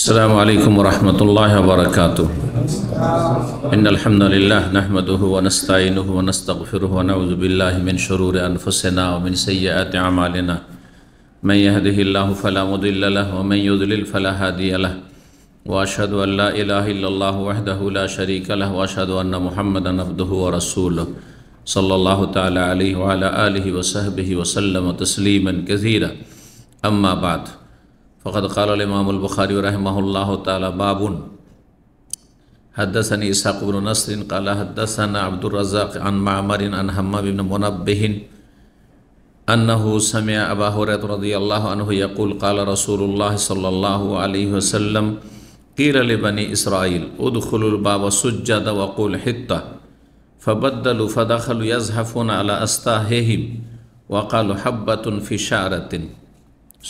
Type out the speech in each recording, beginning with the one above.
السلام علیکم ورحمۃ اللہ وبرکاتہ ان الحمد للہ نحمده ونستعینه ونستغفره ونعوذ باللہ من شرور انفسنا ومن سیئات اعمالنا من يهده اللہ فلا مضل له ومن يضلل فلا هادي له واشهد ان لا اله الا الله وحده لا شريك له واشهد ان محمدا عبده ورسوله صلی اللہ تعالی علیہ وعلی آلہ وصحبہ وسلم تسلیما کثیرا اما بعد فقد قال الامام البخاری رحمہ اللہ تعالی بابن حدثني اسحاق بن نصر قال حدثنا عبد الرزاق عن معمر عن حمام بن منبه انه سمع ابا هريره رضي الله عنه يقول قال رسول الله صلى الله عليه وسلم قيل لبني اسرائيل ادخلوا الباب سجدا وقول حطه فبدلوا فدخلوا يزحفون على استاههم وقالوا حبه في شعره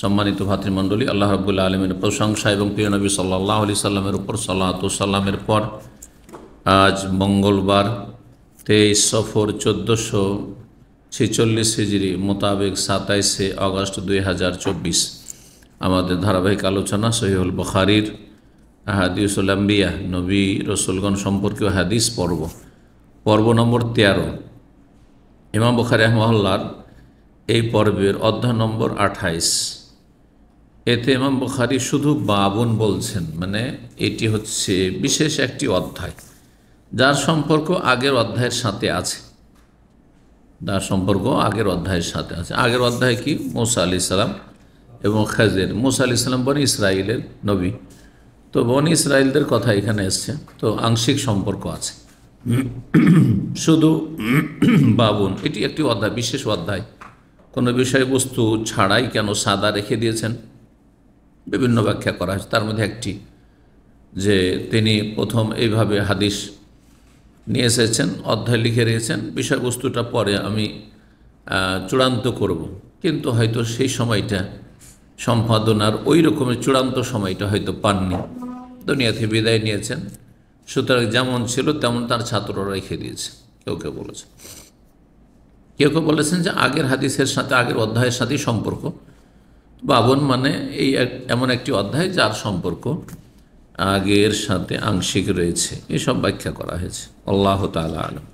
সম্মানিত ভাতৃমণ্ডলী আল্লাহ রবুল্লা আলমের প্রশংসা এবং প্রিয় নবী সাল্লাহ আলি সাল্লামের উপর সাল্লাহাত সাল্লামের পর আজ মঙ্গলবার তেইশ সফর চোদ্দোশো ছেচল্লিশ হিজড়ি মোতাবেক সাতাইশে আগস্ট দুই হাজার চব্বিশ আমাদের ধারাবাহিক আলোচনা সহিউল বখারির হাদিউসুলাম্বিয়া নবী রসুলগণ সম্পর্কীয় হাদিস পর্ব পর্ব নম্বর তেরো ইমাম বখারি আহমহল্লার এই পর্বের অধ্যায় নম্বর আঠাইশ এতে এমাম বুখারি শুধু বাবন বলছেন মানে এটি হচ্ছে বিশেষ একটি অধ্যায় যার সম্পর্ক আগের অধ্যায়ের সাথে আছে যার সম্পর্ক আগের অধ্যায়ের সাথে আছে আগের অধ্যায় কি মোসা আলি সালাম এবং খাজের মোসা আলি সালাম বনি ইসরায়েলের নবী তো বনি ইসরায়েলদের কথা এখানে এসছে তো আংশিক সম্পর্ক আছে শুধু বাবন এটি একটি অধ্যায় বিশেষ অধ্যায় কোনো বিষয়বস্তু ছাড়াই কেন সাদা রেখে দিয়েছেন বিভিন্ন ব্যাখ্যা করা হয়েছে তার মধ্যে একটি যে তিনি প্রথম এইভাবে হাদিস নিয়ে এসেছেন অধ্যায় লিখে রেখেছেন বিষয়বস্তুটা পরে আমি চূড়ান্ত করব। কিন্তু হয়তো সেই সময়টা সম্পাদনার ওই রকমের চূড়ান্ত সময়টা হয়তো পাননি দুনিয়াতে বিদায় নিয়েছেন সুতরাং যেমন ছিল তেমন তার ছাত্ররা রেখে দিয়েছে কেউ কেউ বলেছে কেউ কেউ বলেছেন যে আগের হাদিসের সাথে আগের অধ্যায়ের সাথেই সম্পর্ক বাবন মানে এই এমন একটি অধ্যায় যার সম্পর্ক আগের সাথে আংশিক রয়েছে এসব ব্যাখ্যা করা হয়েছে আল্লাহ তালা আলম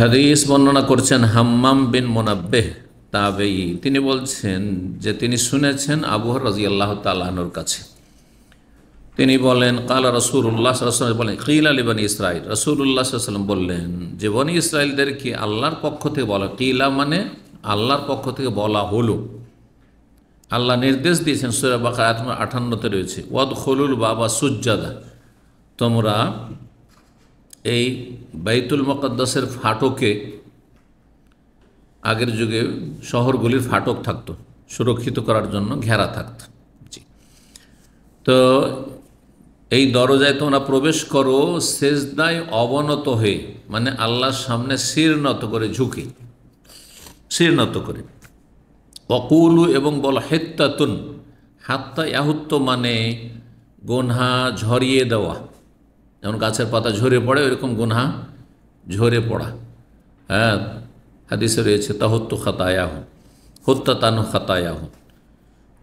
হাদিস বর্ণনা করছেন হাম্মাম বিন মোনাব্বেহ তাবেই তিনি বলছেন যে তিনি শুনেছেন আবুহর রাজি আল্লাহ তালাহনুর কাছে তিনি বলেন কালা রসুল্লাহ সাল্লাম বলেন কিল আলী বানী ইসরায়েল রসুল্লাহ সাল্লাম বললেন যে ইসরায়েলদের কি আল্লাহর পক্ষ থেকে বলা কিলা মানে আল্লাহর পক্ষ থেকে বলা হলো আল্লাহ নির্দেশ দিয়েছেন সুরা বাকার আত্মা আঠান্নতে রয়েছে ওয়াদ খলুল বাবা সুজ্জাদা তোমরা এই বাইতুল মকদ্দাসের ফাটকে আগের যুগে শহরগুলির ফাটক থাকত সুরক্ষিত করার জন্য ঘেরা থাকত জি তো এই দরজায় তোমরা প্রবেশ করো সেজদায় অবনত হয়ে মানে আল্লাহর সামনে শিরনত করে ঝুঁকে শিরনত করে অকুলু এবং বল হেত্তাতুন হাত্তা ইয়াহুত্ত মানে গোনহা ঝরিয়ে দেওয়া যেমন গাছের পাতা ঝরে পড়ে ওইরকম গোনহা ঝরে পড়া হ্যাঁ হাদিসে রয়েছে হত্যা খাতায়াহ হত্যাতানু খাতায়াহ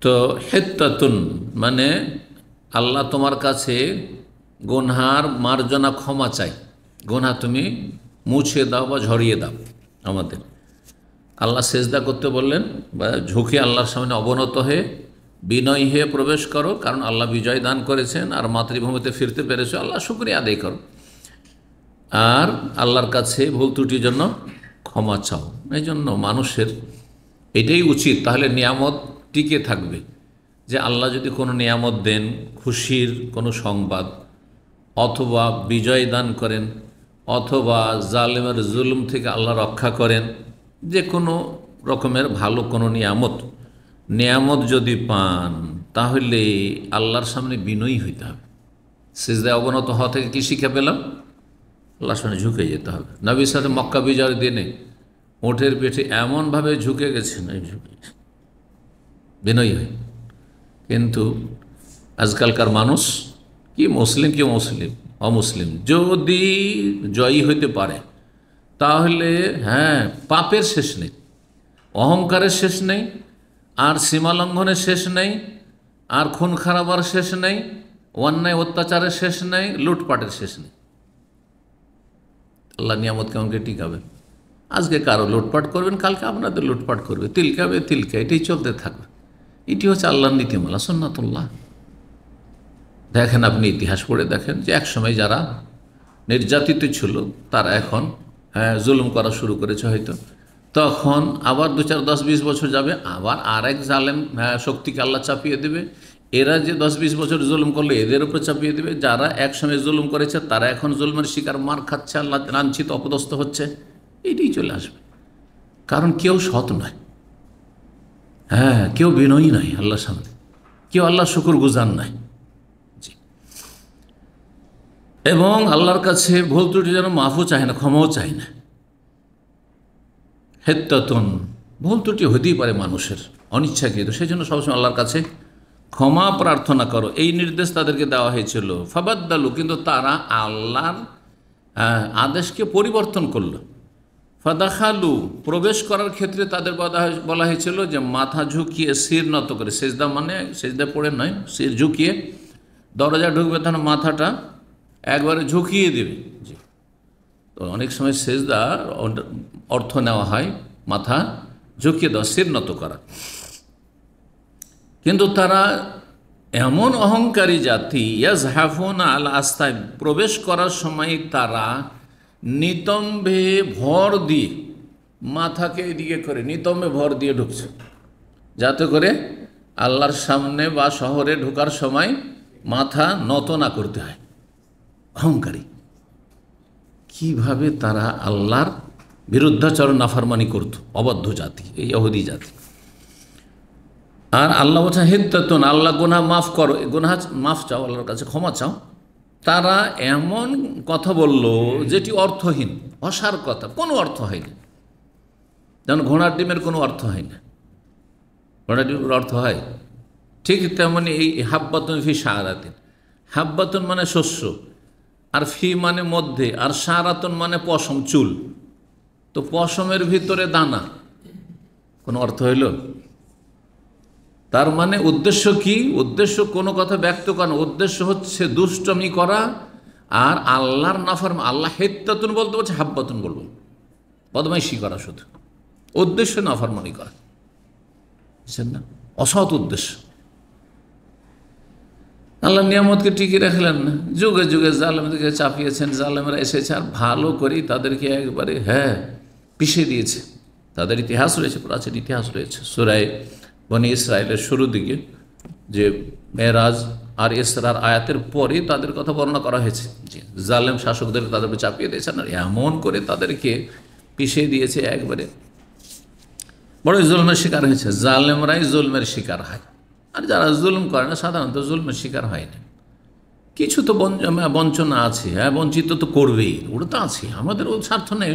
তো হেত্তাতুন মানে আল্লাহ তোমার কাছে গোনহার মার্জনা ক্ষমা চাই গোনহা তুমি মুছে দাও বা ঝরিয়ে দাও আমাদের আল্লাহ সেজদা করতে বললেন বা ঝুঁকে আল্লাহর সামনে অবনত হয়ে বিনয় হয়ে প্রবেশ করো কারণ আল্লাহ বিজয় দান করেছেন আর মাতৃভূমিতে ফিরতে পেরেছ আল্লাহ শুক্রিয়া আদায় করো আর আল্লাহর কাছে ভুল ত্রুটির জন্য ক্ষমা চাও এই জন্য মানুষের এটাই উচিত তাহলে নিয়ামত টিকে থাকবে যে আল্লাহ যদি কোনো নিয়ামত দেন খুশির কোনো সংবাদ অথবা বিজয় দান করেন অথবা জালেমের জুলুম থেকে আল্লাহ রক্ষা করেন যে কোনো রকমের ভালো কোনো নিয়ামত নিয়ামত যদি পান তাহলে আল্লাহর সামনে বিনয়ী হইতে হবে সেজদায় অবনত হওয়া থেকে কী শিক্ষা পেলাম আল্লাহর সামনে ঝুঁকে যেতে হবে নবীর সাথে মক্কা বিজয়ের দিনে ওঠের পেটে এমনভাবে ঝুঁকে না ঝুঁকে বিনয়ী হয় কিন্তু আজকালকার মানুষ কি মুসলিম কি মুসলিম অমুসলিম যদি জয়ী হইতে পারে তাহলে হ্যাঁ পাপের শেষ নেই অহংকারের শেষ নেই আর সীমালঙ্ঘনের শেষ নেই আর খুন খারাপার শেষ নেই অন্যায় অত্যাচারের শেষ নেই লুটপাটের শেষ নেই আল্লাহ নিয়ামত কেমনকে টিকাবে আজকে কারো লুটপাট করবেন কালকে আপনাদের লুটপাট করবে তিলকাবে তিলকা এটাই চলতে থাকবে এটি হচ্ছে আল্লাহর নীতিমালা সন্নাতুল্লাহ দেখেন আপনি ইতিহাস পড়ে দেখেন যে একসময় যারা নির্যাতিত ছিল তারা এখন হ্যাঁ, জুলুম করা শুরু করেছে হয়তো তখন আবার দু চার দশ বিশ বছর যাবে আবার আরেক জালেম হ্যাঁ, শক্তিকে আল্লাহ চাপিয়ে দেবে এরা যে দশ বিশ বছর জুলুম করলো এদের উপর চাপিয়ে দেবে যারা একসময় জুলুম করেছে তারা এখন জুলুমের শিকার মার খাচ্ছে আল্লাহ লাঞ্ছিত অপদস্থ হচ্ছে এটাই চলে আসবে কারণ কেউ সৎ নয় হ্যাঁ কেউ বিনয়ী নয় আল্লাহর সামনে কেউ আল্লাহ শুকুর গুজার নয় এবং আল্লাহর কাছে ভুল ত্রুটি যেন মাফও চায় না ক্ষমাও চায় না হেত্তাতন ভুল ত্রুটি হতেই পারে মানুষের অনিচ্ছাকৃত সেই জন্য সবসময় আল্লাহর কাছে ক্ষমা প্রার্থনা করো এই নির্দেশ তাদেরকে দেওয়া হয়েছিল ফাবাদ্দালু কিন্তু তারা আল্লাহর আদেশকে পরিবর্তন করল ফাদাখালু প্রবেশ করার ক্ষেত্রে তাদের বলা হয়েছিল যে মাথা ঝুঁকিয়ে শির নত করে সেজদা মানে সেজদা পড়ে নয় শির ঝুঁকিয়ে দরজা ঢুকবে তখন মাথাটা একবারে ঝুঁকিয়ে দেবে তো অনেক সময় সেজদা অর্থ নেওয়া হয় মাথা ঝুঁকিয়ে দেওয়া শির নত করা কিন্তু তারা এমন অহংকারী জাতি ইয়াজ হ্যাফোন আল আস্তায় প্রবেশ করার সময় তারা নিতম্বে ভর দিয়ে মাথাকে এদিকে করে নিতম্বে ভর দিয়ে ঢুকছে যাতে করে আল্লাহর সামনে বা শহরে ঢোকার সময় মাথা নত না করতে হয় অহংকারী কিভাবে তারা আল্লাহর বিরুদ্ধাচরণ নাফারমানি করত অবাধ্য জাতি এই অহদি জাতি আর আল্লাহ বলছেন হেদ্দাতন আল্লাহ গোনা মাফ করো গোনা মাফ চাও আল্লাহর কাছে ক্ষমা চাও তারা এমন কথা বলল যেটি অর্থহীন অসার কথা কোনো অর্থ হয় না যেমন ঘোড়ার ডিমের কোনো অর্থ হয় না ঘোড়ার ডিমের অর্থ হয় ঠিক তেমনি এই হাব্বাতন ফি সাহারাতিন হাব্বাতন মানে শস্য আর ফি মানে মধ্যে আর সারাতন মানে পশম চুল তো পশমের ভিতরে দানা কোনো অর্থ হইল তার মানে উদ্দেশ্য কি উদ্দেশ্য কোনো কথা ব্যক্ত করেন উদ্দেশ্য হচ্ছে দুষ্টমি করা আর আল্লাহর নাফার আল্লাহ হেত্তাতুন বলতে বলছে হাব্বাতুন বলবো বদমাইশি করা শুধু উদ্দেশ্য মনে করা বুঝছেন না অসৎ উদ্দেশ্য আল্লাহ নিয়ামতকে টিকিয়ে রাখলেন না যুগে যুগে জালেমদেরকে চাপিয়েছেন জালেমরা এসেছে আর ভালো করেই তাদেরকে একবারে হ্যাঁ পিষে দিয়েছে তাদের ইতিহাস রয়েছে প্রাচীন ইতিহাস রয়েছে সুরাই বনি ইসরায়েলের শুরু দিকে যে মেয়েরাজ আর ইসরার আয়াতের পরে তাদের কথা বর্ণনা করা হয়েছে যে জালেম শাসকদের তাদেরকে চাপিয়ে দিয়েছেন আর এমন করে তাদেরকে পিষে দিয়েছে একবারে বড় জুলমের শিকার হয়েছে জালেমরাই জুলমের শিকার হয় আর যারা জুলুম করে না সাধারণত জুলমের শিকার হয় না কিছু তো বঞ্চনা আছে হ্যাঁ বঞ্চিত তো করবেই ওটা তো আছে আমাদের ও স্বার্থ নেই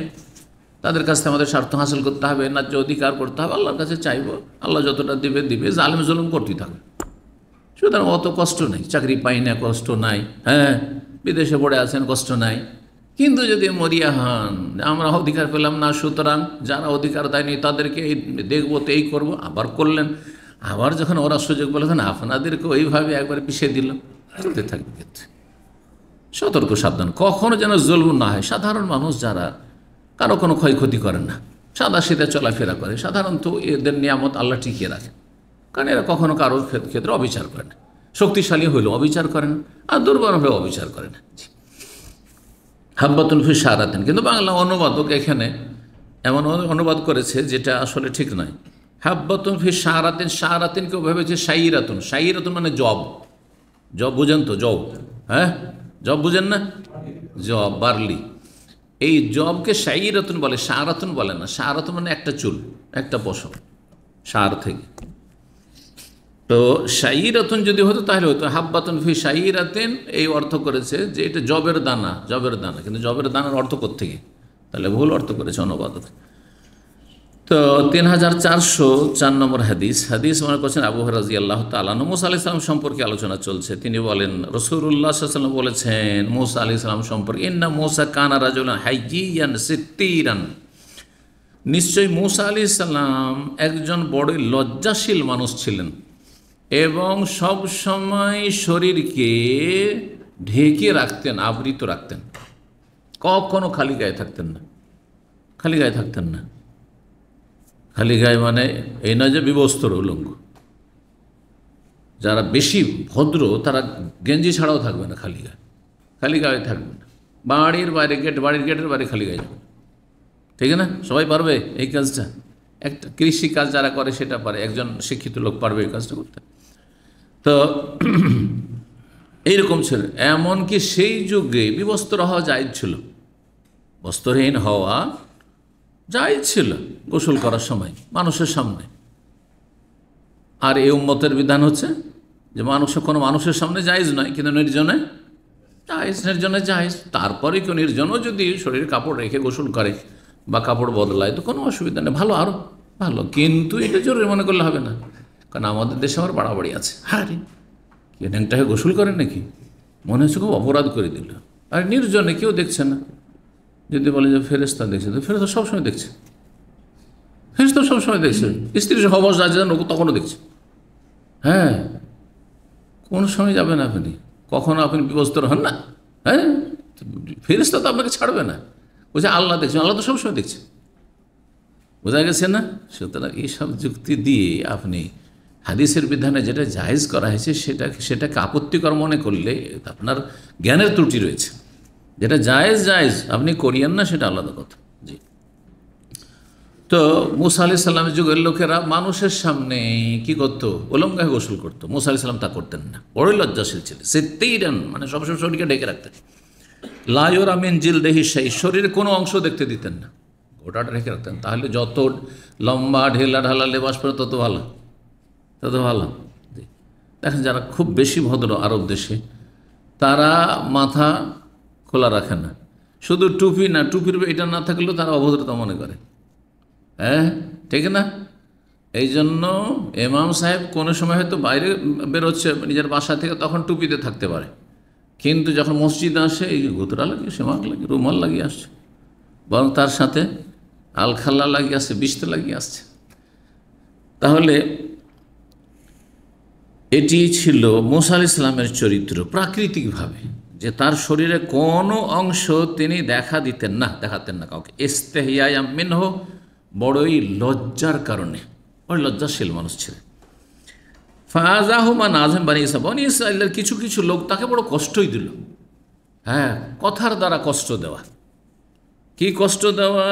তাদের কাছ থেকে আমাদের স্বার্থ হাসিল করতে হবে না যে অধিকার করতে হবে আল্লাহর কাছে চাইব আল্লাহ যতটা দিবে দিবে জালেম জুলুম করতেই থাকবে সুতরাং অত কষ্ট নেই চাকরি পাই না কষ্ট নাই হ্যাঁ বিদেশে পড়ে আছেন কষ্ট নাই কিন্তু যদি মরিয়া হন আমরা অধিকার পেলাম না সুতরাং যারা অধিকার দেয়নি তাদেরকে এই দেখবো তো এই করবো আবার করলেন আবার যখন ওরা সুযোগ বলে তখন আপনাদেরকে ওইভাবে একবার পিছিয়ে দিল চলতে থাকবে সতর্ক সাবধান কখনো যেন জলম না হয় সাধারণ মানুষ যারা কারো কোনো ক্ষয়ক্ষতি করেন না সাদা সিধা চলাফেরা করে সাধারণত এদের নিয়ামত আল্লাহ টিকিয়ে রাখে কারণ এরা কখনো কারোর ক্ষেত্রে অবিচার করে না শক্তিশালী হইলেও অবিচার করে না আর দুর্বল হলেও অবিচার করে না হাব্বাতুন সারাতেন কিন্তু বাংলা অনুবাদক এখানে এমন অনুবাদ করেছে যেটা আসলে ঠিক নয় হাব্বাতুন ফি সাহারাতিন সাহারাতিন কেউ ভেবেছে সাইরাতুন সাইরাতুন মানে জব জব বুঝেন তো জব হ্যাঁ জব বুঝেন না জব বার্লি এই জবকে সাইরাতুন বলে সাহারাতুন বলে না সাহারাতুন মানে একটা চুল একটা পশম সার থেকে তো সাইরাতুন যদি হতো তাহলে হতো হাব্বাতুন ফি সাইরাতিন এই অর্থ করেছে যে এটা জবের দানা জবের দানা কিন্তু জবের দানার অর্থ কোথেকে তাহলে ভুল অর্থ করেছে অনুবাদ তো তিন হাজার চারশো চার নম্বর হাদিস হাদিস মনে করছেন আবু রাজি আল্লাহ তালা মোসা আলি ইসলাম সম্পর্কে আলোচনা চলছে তিনি বলেন রসুরুল্লাহ সাল্লাম বলেছেন মোসা আলি ইসলাম সম্পর্কে ইন্না মোসা কানা রাজুলান হাইজিয়ান সিত্তিরান নিশ্চয়ই মোসা আলি সাল্লাম একজন বড় লজ্জাশীল মানুষ ছিলেন এবং সব সময় শরীরকে ঢেকে রাখতেন আবৃত রাখতেন কখনো খালি গায়ে থাকতেন না খালি গায়ে থাকতেন না খালি গায়ে মানে এই নয় যে বিবস্ত্র উলঙ্গ যারা বেশি ভদ্র তারা গেঞ্জি ছাড়াও থাকবে না খালি গায়ে খালি গায়ে থাকবে না বাড়ির বাইরে গেট বাড়ির গেটের বাইরে খালি গায়ে যাবে ঠিক না সবাই পারবে এই কাজটা একটা কৃষি কাজ যারা করে সেটা পারে একজন শিক্ষিত লোক পারবে এই কাজটা করতে তো এইরকম ছিল এমনকি সেই যুগে বিবস্ত্র হওয়া যায় ছিল বস্ত্রহীন হওয়া যাই ছিল গোসল করার সময় মানুষের সামনে আর এই উম্মতের বিধান হচ্ছে যে মানুষ কোনো মানুষের সামনে জায়জ নয় কিন্তু নির্জনে জায়জ নির্জনে জায়জ তারপরে কেউ নির্জনও যদি শরীরে কাপড় রেখে গোসল করে বা কাপড় বদলায় তো কোনো অসুবিধা নেই ভালো আরও ভালো কিন্তু এটা জরুরি মনে করলে হবে না কারণ আমাদের দেশে আমার বাড়াবাড়ি আছে হ্যাঁ রে কেউ গোসল করে নাকি মনে হচ্ছে খুব অপরাধ করে দিল আর নির্জনে কেউ দেখছে না যদি বলে যে ফেরেস্তা দেখছে তো ফেরেস্তা সবসময় দেখছে ফেরেস্তা সবসময় দেখছে স্ত্রী হবস রাজা তখনও দেখছে হ্যাঁ কোন সময় যাবেন আপনি কখনো আপনি বিবস্ত হন না হ্যাঁ ফেরেস্তা তো আপনাকে ছাড়বে না বলছে আল্লাহ দেখছেন আল্লাহ তো সবসময় দেখছে বোঝা গেছে না সুতরাং এইসব যুক্তি দিয়ে আপনি হাদিসের বিধানে যেটা জাহেজ করা হয়েছে সেটা সেটাকে আপত্তিকর মনে করলে আপনার জ্ঞানের ত্রুটি রয়েছে যেটা জায়েজ জায়েজ আপনি করিয়েন না সেটা আলাদা কথা জি তো মুসা আলি সাল্লামের যুগের লোকেরা মানুষের সামনে কি করত ওলঙ্গায় গোসল করত মুসা আলি সাল্লাম তা করতেন না বড়ই লজ্জাশীল ছিলেন সেতেই রান মানে সবসময় শরীরকে ডেকে রাখতেন লায়োর আমিন জিল দেহি সেই শরীরের কোনো অংশ দেখতে দিতেন না গোটাটা রেখে রাখতেন তাহলে যত লম্বা ঢেলা ঢালা লেবাস পরে তত ভালো তত ভালো দেখেন যারা খুব বেশি ভদ্র আরব দেশে তারা মাথা খোলা রাখে না শুধু টুপি না টুপির এটা না থাকলেও তারা অভদ্রতা মনে করে হ্যাঁ ঠিক না এই জন্য এমাম সাহেব কোনো সময় হয়তো বাইরে বেরোচ্ছে নিজের বাসা থেকে তখন টুপিতে থাকতে পারে কিন্তু যখন মসজিদে আসে এই ঘুতরা লাগিয়ে সেমাক লাগে রুমাল লাগিয়ে আসছে বরং তার সাথে আলখাল্লা লাগিয়ে আসছে বিস্তে লাগিয়ে আসছে তাহলে এটি ছিল মোসা ইসলামের চরিত্র প্রাকৃতিকভাবে যে তার শরীরে কোনো অংশ তিনি দেখা দিতেন না দেখাতেন না কাউকে মিন হো বড়ই লজ্জার কারণে ওই লজ্জাশীল মানুষ ছিলেন ফাজাহুমা আজম বানি ইসা বনি ইসরায়েলের কিছু কিছু লোক তাকে বড় কষ্টই দিল হ্যাঁ কথার দ্বারা কষ্ট দেওয়া কি কষ্ট দেওয়া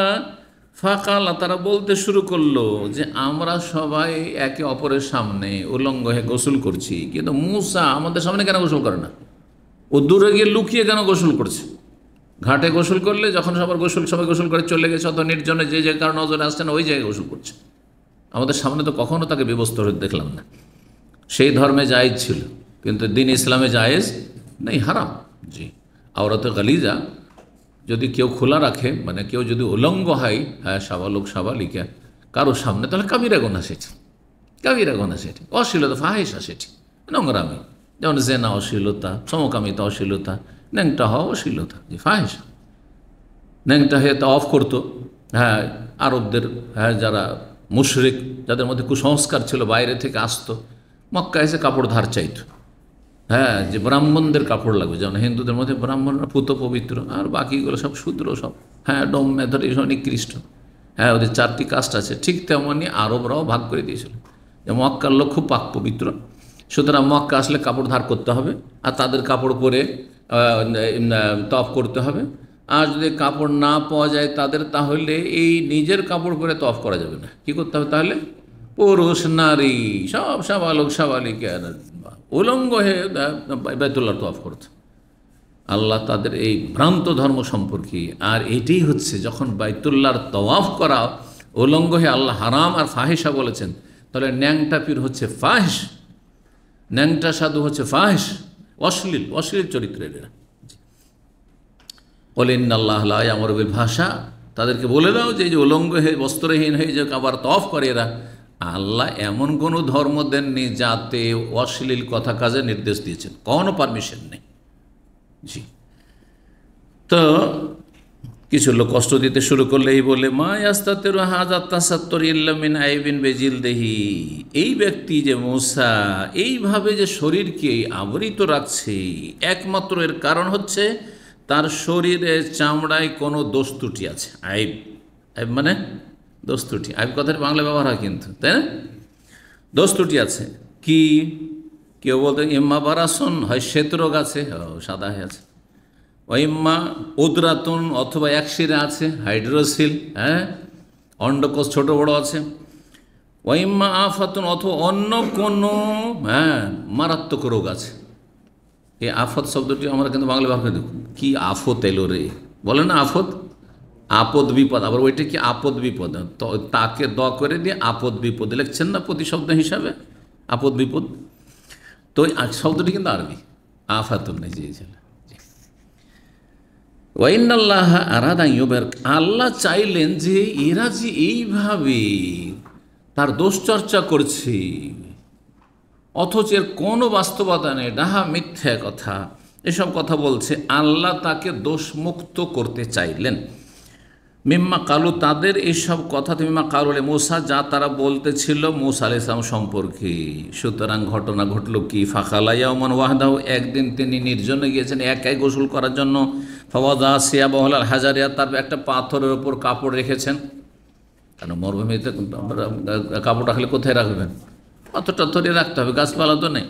ফাঁকালা তারা বলতে শুরু করলো যে আমরা সবাই একে অপরের সামনে উলঙ্গ হয়ে গোসল করছি কিন্তু মূসা আমাদের সামনে কেন গোসল করে না ও দূরে গিয়ে লুকিয়ে কেন গোসল করছে ঘাটে গোসল করলে যখন সবার গোসল সবাই গোসল করে চলে গেছে অত নির্জনে যে যে কারণ নজরে আসছে না ওই জায়গায় গোসল করছে আমাদের সামনে তো কখনও তাকে বিবস্ত হতে দেখলাম না সেই ধর্মে জায়েজ ছিল কিন্তু দিন ইসলামে জায়েজ নেই হারাম জি আওরাতে গালিজা যদি কেউ খোলা রাখে মানে কেউ যদি উলঙ্গ হয় হ্যাঁ সাবা লিখে কারোর সামনে তাহলে কাবিরা গোনা সেটি কাবিরা গোনা সেটি অশ্লীলতা ফাহেসা সেটি নোংরামি যেমন জেনা অশ্লীলতা সমকামিতা অশ্লীলতা ন্যাংটা হওয়া অশ্লীলতা যে ফাহেস ন্যাংটা হয়ে তা অফ করতো হ্যাঁ আরবদের হ্যাঁ যারা মুশরিক যাদের মধ্যে কুসংস্কার ছিল বাইরে থেকে আসতো মক্কা এসে কাপড় ধার চাইত হ্যাঁ যে ব্রাহ্মণদের কাপড় লাগবে যেমন হিন্দুদের মধ্যে ব্রাহ্মণরা পুত পবিত্র আর বাকিগুলো সব শূদ্র সব হ্যাঁ ডোম মেধর এইসব নিকৃষ্ট হ্যাঁ ওদের চারটি কাস্ট আছে ঠিক তেমনই আরবরাও ভাগ করে দিয়েছিল যে মক্কার লক্ষ্য খুব পাক পবিত্র সুতরাং মক্কা আসলে কাপড় ধার করতে হবে আর তাদের কাপড় পরে তফ করতে হবে আর যদি কাপড় না পাওয়া যায় তাদের তাহলে এই নিজের কাপড় পরে তফ করা যাবে না কি করতে হবে তাহলে পুরুষ নারী সব সাবালক সাবালিকে উলঙ্গ হয়ে বেতুল্লার তফ করতে আল্লাহ তাদের এই ভ্রান্ত ধর্ম সম্পর্কে আর এটি হচ্ছে যখন বাইতুল্লার তওয়াফ করা উলঙ্গ হয়ে আল্লাহ হারাম আর ফাহেসা বলেছেন তাহলে ন্যাংটা পীর হচ্ছে ফাহিস ন্যাংটা সাধু হচ্ছে ফাহেস অশ্লীল অশ্লীল চরিত্রের এরা অলিন আল্লাহ আমার ভাষা তাদেরকে বলে দাও যে উলঙ্গ হয়ে বস্ত্রহীন হয়ে যে আবার তফ করে এরা আল্লাহ এমন কোনো ধর্ম দেননি যাতে অশ্লীল কথা কাজে নির্দেশ দিয়েছেন কোনো পারমিশন নেই জি তো কিছু লোক কষ্ট দিতে শুরু করলে এই বলে মা আস্তাতের হাজার তাসাত্তর ইল্লামিন আইবিন বেজিল দেহি এই ব্যক্তি যে মূসা এইভাবে যে শরীরকে আবৃত রাখছে একমাত্র এর কারণ হচ্ছে তার শরীরে চামড়ায় কোনো দোস্তুটি আছে আইব আইব মানে দোস্তুটি আইব কথার বাংলা ব্যবহার হয় কিন্তু তাই না দোস্তুটি আছে কি কেউ বলতে ইম্মা বারাসন হয় শ্বেত রোগ আছে সাদা হয়ে আছে ওইম্মা উদরাতুন অথবা এক শিরে আছে হাইড্রোসিল হ্যাঁ অন্ডকোষ ছোট বড় আছে ওয়াইম্মা আফাতুন অথবা অন্য কোনো হ্যাঁ মারাত্মক রোগ আছে এই আফত শব্দটি আমরা কিন্তু বাংলা ভাষায় দেখুন কি আফত এলো রে বলে না আফত আপদ বিপদ আবার ওইটা কি আপদ বিপদ তাকে দ করে দিয়ে আপদ বিপদ লিখছেন না প্রতি শব্দ হিসাবে আপদ বিপদ তো শব্দটি কিন্তু আরবি আফাতুন নিজে চেয়েছিলেন ওয়াইনাল্লাহ আরাদা ইউবের আল্লাহ চাইলেন যে এরা যে এইভাবে তার দোষচর্চা করছে অথচ এর কোনো বাস্তবতা নেই ডাহা মিথ্যা কথা এসব কথা বলছে আল্লাহ তাকে দোষমুক্ত করতে চাইলেন মিম্মা কালু তাদের এইসব কথা মিম্মা কালুলে মোসা যা তারা বলতেছিল মোসা আল ইসলাম সম্পর্কে সুতরাং ঘটনা ঘটল কি ফাঁকালাইয়া ওমান ওয়াহদাহ একদিন তিনি নির্জনে গিয়েছেন একাই গোসল করার জন্য ফওয়াজা সিয়া আর হাজারিয়া তার একটা পাথরের ওপর কাপড় রেখেছেন কেন মরুভূমিতে কাপড় রাখলে কোথায় রাখবেন পাথর ধরিয়ে রাখতে হবে গাছপালা তো নেই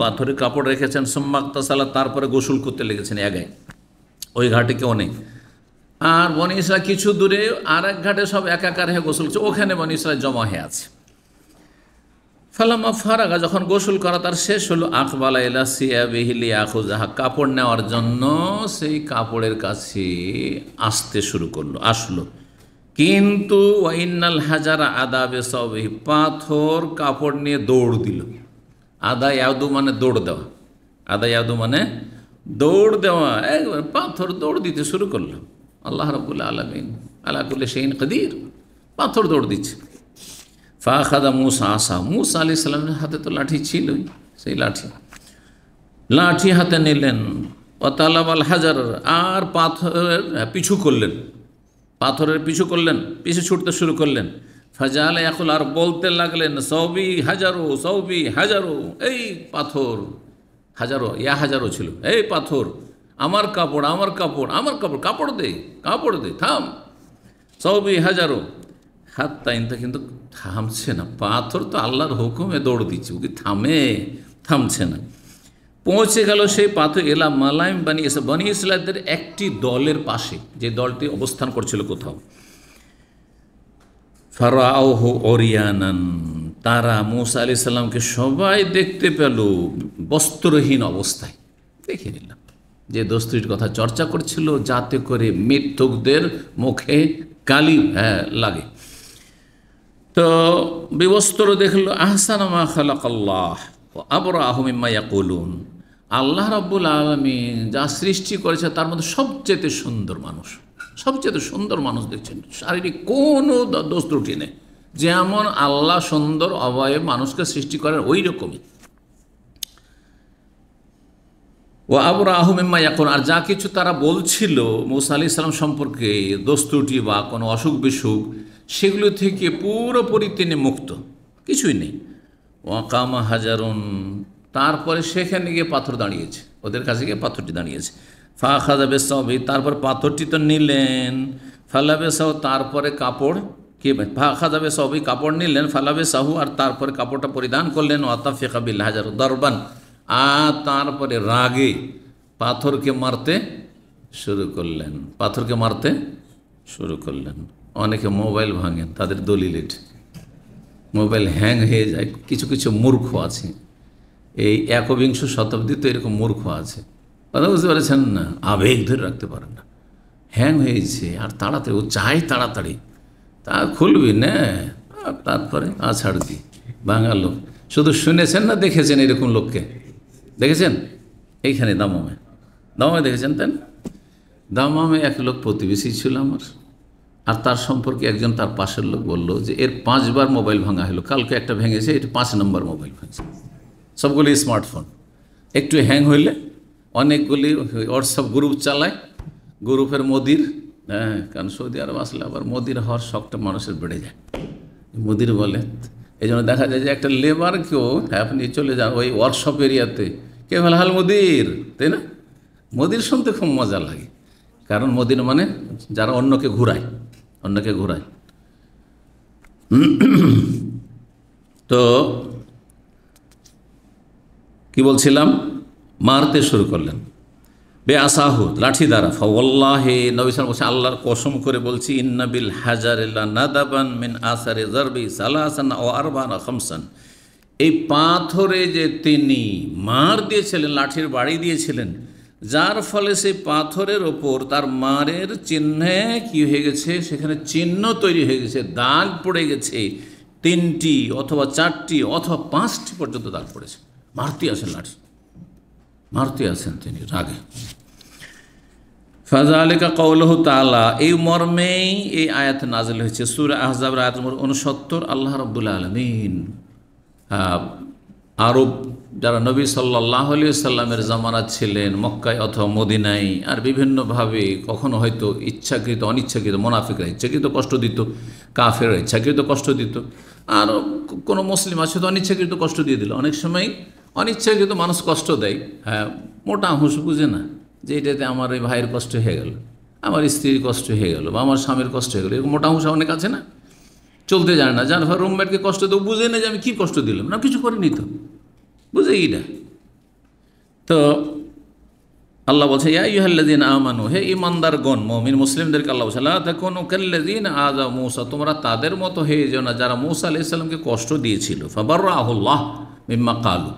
পাথরে কাপড় রেখেছেন সোম্মাক্তা সালা তারপরে গোসল করতে লেগেছেন এগায় ওই ঘাটে কেউ নেই আর বনিসরা কিছু দূরে আর এক ঘাটে সব একাকার হয়ে গোসল করছে ওখানে বনিসরা জমা হয়ে আছে ফালামা ফারাগা যখন গোসল করা তার শেষ হলো আকবালা এলা সিয়া বেহিলি যাহা কাপড় নেওয়ার জন্য সেই কাপড়ের কাছে আসতে শুরু করলো আসলো কিন্তু ওয়াইনাল হাজারা আদা বেসবেহি পাথর কাপড় নিয়ে দৌড় দিল আদা ইয়াদু মানে দৌড় দেওয়া আদা ইয়াদু মানে দৌড় দেওয়া একবার পাথর দৌড় দিতে শুরু করলো আল্লাহ রবুল্লা আলমিন আলাকুল্লা সেইন কদির পাথর দৌড় দিচ্ছে ফাখাদা মুসা আসা মুসা আলি সাল্লামের হাতে তো লাঠি ছিলই সেই লাঠি লাঠি হাতে নিলেন অতালাবাল হাজার আর পাথরের পিছু করলেন পাথরের পিছু করলেন পিছু ছুটতে শুরু করলেন ফাজাল এখন আর বলতে লাগলেন সৌবি হাজারো সৌবি হাজারো এই পাথর হাজারো ইয়া হাজারো ছিল এই পাথর আমার কাপড় আমার কাপড় আমার কাপড় কাপড় দে কাপড় দে থাম সৌবি হাজারো হাত তাইনটা কিন্তু থামছে না পাথর তো আল্লাহর হুকুমে দৌড় দিচ্ছে ওকে থামে থামছে না পৌঁছে গেল সেই পাথর এলা মালাইম বানি ইসা বানি ইসলাদের একটি দলের পাশে যে দলটি অবস্থান করছিল কোথাও ফারাহ অরিয়ানান তারা মৌসা আলি সাল্লামকে সবাই দেখতে পেল বস্ত্রহীন অবস্থায় দেখে নিলাম যে দস্তুরির কথা চর্চা করছিল যাতে করে মৃত্যুকদের মুখে কালি হ্যাঁ লাগে তো বিবস্ত্র দেখল আহসানামা আল্লাহ আবর আহমিমাইয়া কলুন আল্লাহ রব্বুল আলমী যা সৃষ্টি করেছে তার মধ্যে সবচেয়ে সুন্দর মানুষ সবচেয়ে সুন্দর মানুষ দেখছেন শারীরিক কোনো দোষ ত্রুটি নেই যেমন আল্লাহ সুন্দর অবয়ে মানুষকে সৃষ্টি করেন ওই রকমই ও আবর আহমেম্মা এখন আর যা কিছু তারা বলছিল মৌসা আলি ইসলাম সম্পর্কে দোস্তুটি বা কোনো অসুখ বিসুখ সেগুলো থেকে পুরোপুরি তিনি মুক্ত কিছুই নেই ওয়াকামা হাজারুন তারপরে সেখানে গিয়ে পাথর দাঁড়িয়েছে ওদের কাছে গিয়ে পাথরটি দাঁড়িয়েছে ফা খাজা বেসাবি তারপর পাথরটি তো নিলেন ফালাবে সাহু তারপরে কাপড় কে ফা খাজা বেসাবি কাপড় নিলেন ফালাবে সাহু আর তারপরে কাপড়টা পরিধান করলেন ওয়াতা ফেকাবিল হাজার দরবান আর তারপরে রাগে পাথরকে মারতে শুরু করলেন পাথরকে মারতে শুরু করলেন অনেকে মোবাইল ভাঙেন তাদের দলিল মোবাইল হ্যাং হয়ে যায় কিছু কিছু মূর্খ আছে এই একবিংশ শতাব্দী তো এরকম মূর্খ আছে কথা বুঝতে পারছেন না আবেগ ধরে রাখতে পারেন না হ্যাং হয়েছে আর তাড়াতাড়ি ও চাই তাড়াতাড়ি তা খুলবি না আর তারপরে আছাড় দি বাঙাল লোক শুধু শুনেছেন না দেখেছেন এরকম লোককে দেখেছেন এইখানে দামামে দামামে দেখেছেন তাই দামামে এক লোক প্রতিবেশী ছিল আমার আর তার সম্পর্কে একজন তার পাশের লোক বললো যে এর পাঁচবার মোবাইল ভাঙা হলো কালকে একটা ভেঙেছে এটা পাঁচ নম্বর মোবাইল ভাঙছে সবগুলি স্মার্টফোন একটু হ্যাং হইলে অনেকগুলি হোয়াটসঅ্যাপ গ্রুপ চালায় গ্রুপের মোদির হ্যাঁ কারণ সৌদি আরব আসলে আবার মোদির হওয়ার শখটা মানুষের বেড়ে যায় মোদির বলে এই জন্য দেখা যায় যে একটা লেবার লেবারকেও হ্যাঁ, আপনি চলে যান ওই ওয়ার্কশপ এরিয়াতে কে বলে হাল মোদির তাই না মোদির শুনতে খুব মজা লাগে কারণ মোদির মানে যারা অন্যকে ঘুরায় অন্যকে ঘোরায় তো কি বলছিলাম মারতে শুরু করলেন বে আসাহু লাঠি দ্বারা ফল্লাহে নবিসাম বলছে আল্লাহর কসম করে বলছি ইন্নাবিল হাজার নাদাবান মিন আসারে জারবি সালাহান ও আরবান আহমসান এই পাথরে যে তিনি মার দিয়েছিলেন লাঠির বাড়ি দিয়েছিলেন যার ফলে সেই পাথরের ওপর তার মারের চিহ্নে কি হয়ে গেছে সেখানে চিহ্ন তৈরি হয়ে গেছে দাগ পড়ে গেছে তিনটি অথবা চারটি অথবা পাঁচটি পর্যন্ত দাগ পড়েছে মারতে আছেন লাঠি মারতে আছেন তিনি রাগে ফাজা আলিকা কৌলহ তালা এই মর্মেই এই আয়াত নাজল হয়েছে সুর আহজাব আয়াত উনসত্তর আল্লাহ রবুল্লা আলমিন আরব যারা নবী সাল্লাহ আলী সাল্লামের জামানা ছিলেন মক্কায় অথবা মদিনায় আর বিভিন্নভাবে কখনো হয়তো ইচ্ছাকৃত অনিচ্ছাকৃত মোনাফিকরা ইচ্ছাকৃত কষ্ট দিত কাফের ইচ্ছাকৃত কষ্ট দিত আর কোনো মুসলিম আছে তো অনিচ্ছাকৃত কষ্ট দিয়ে দিল অনেক সময় অনিচ্ছাকৃত মানুষ কষ্ট দেয় হ্যাঁ মোটা হুঁশ বুঝে না যে এটাতে আমার এই ভাইয়ের কষ্ট হয়ে গেল আমার স্ত্রীর কষ্ট হয়ে গেল বা আমার স্বামীর কষ্ট হয়ে গেল এরকম মোটা হুঁশ অনেক আছে না চলতে জানে না যার রুমমেটকে কষ্ট দেবো বুঝে না যে আমি কী কষ্ট দিলাম না কিছু করিনি তো বুঝেই না তো আল্লাহ বলছে ইয়া ইহাল্লাদিন আমানু হে গণ মমিন মুসলিমদেরকে আল্লাহ বলছে আল্লাহ তখন কাল্লাদিন আজ মৌসা তোমরা তাদের মতো হয়ে যেও না যারা মৌসা আলি ইসলামকে কষ্ট দিয়েছিল ফাবার আহুল্লাহ মিম্মা কালু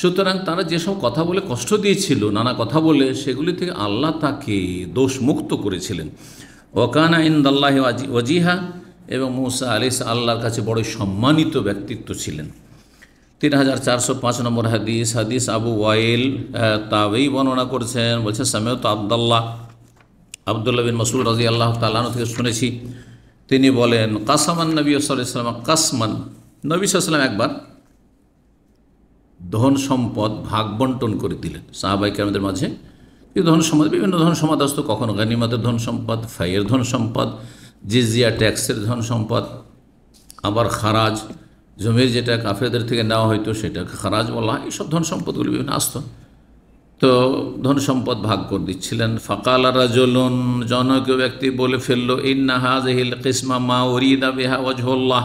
সুতরাং তারা যেসব কথা বলে কষ্ট দিয়েছিল নানা কথা বলে সেগুলি থেকে আল্লাহ তাকে দোষমুক্ত করেছিলেন ওকানা ইন্দাল্লাহ ওয়াজিহা এবং মৌসা আলিস আল্লাহর কাছে বড় সম্মানিত ব্যক্তিত্ব ছিলেন তিন হাজার চারশো পাঁচ নম্বর হাদিস হাদিস আবু ওয়াইল তাবেই বর্ণনা করছেন বলছে সামেত আবদাল্লাহ আবদুল্লাহ বিন মসুল রাজি আল্লাহ তালানো থেকে শুনেছি তিনি বলেন কাসামান নবী সাল্লাম কাসমান নবী সাল্লাম একবার ধন সম্পদ ভাগ বন্টন করে দিলেন সাহাবাইকে আমাদের মাঝে ধন সম্পদ বিভিন্ন ধন সম্পদ আসতো কখনো গানিমাদের ধন সম্পদ ফাইয়ের ধন সম্পদ জিজিয়া ট্যাক্সের ধন সম্পদ আবার খারাজ জমির যেটা কাফেরদের থেকে নেওয়া হয়তো সেটাকে খারাজ বলা হয় এইসব ধন সম্পদগুলি বিভিন্ন আসত তো ধন সম্পদ ভাগ করে দিচ্ছিলেন ফাঁকালারা রাজলুন জনকীয় ব্যক্তি বলে ফেললো ইন্নাহা কিসমা মা ওরিদা বেহা ওজহল্লাহ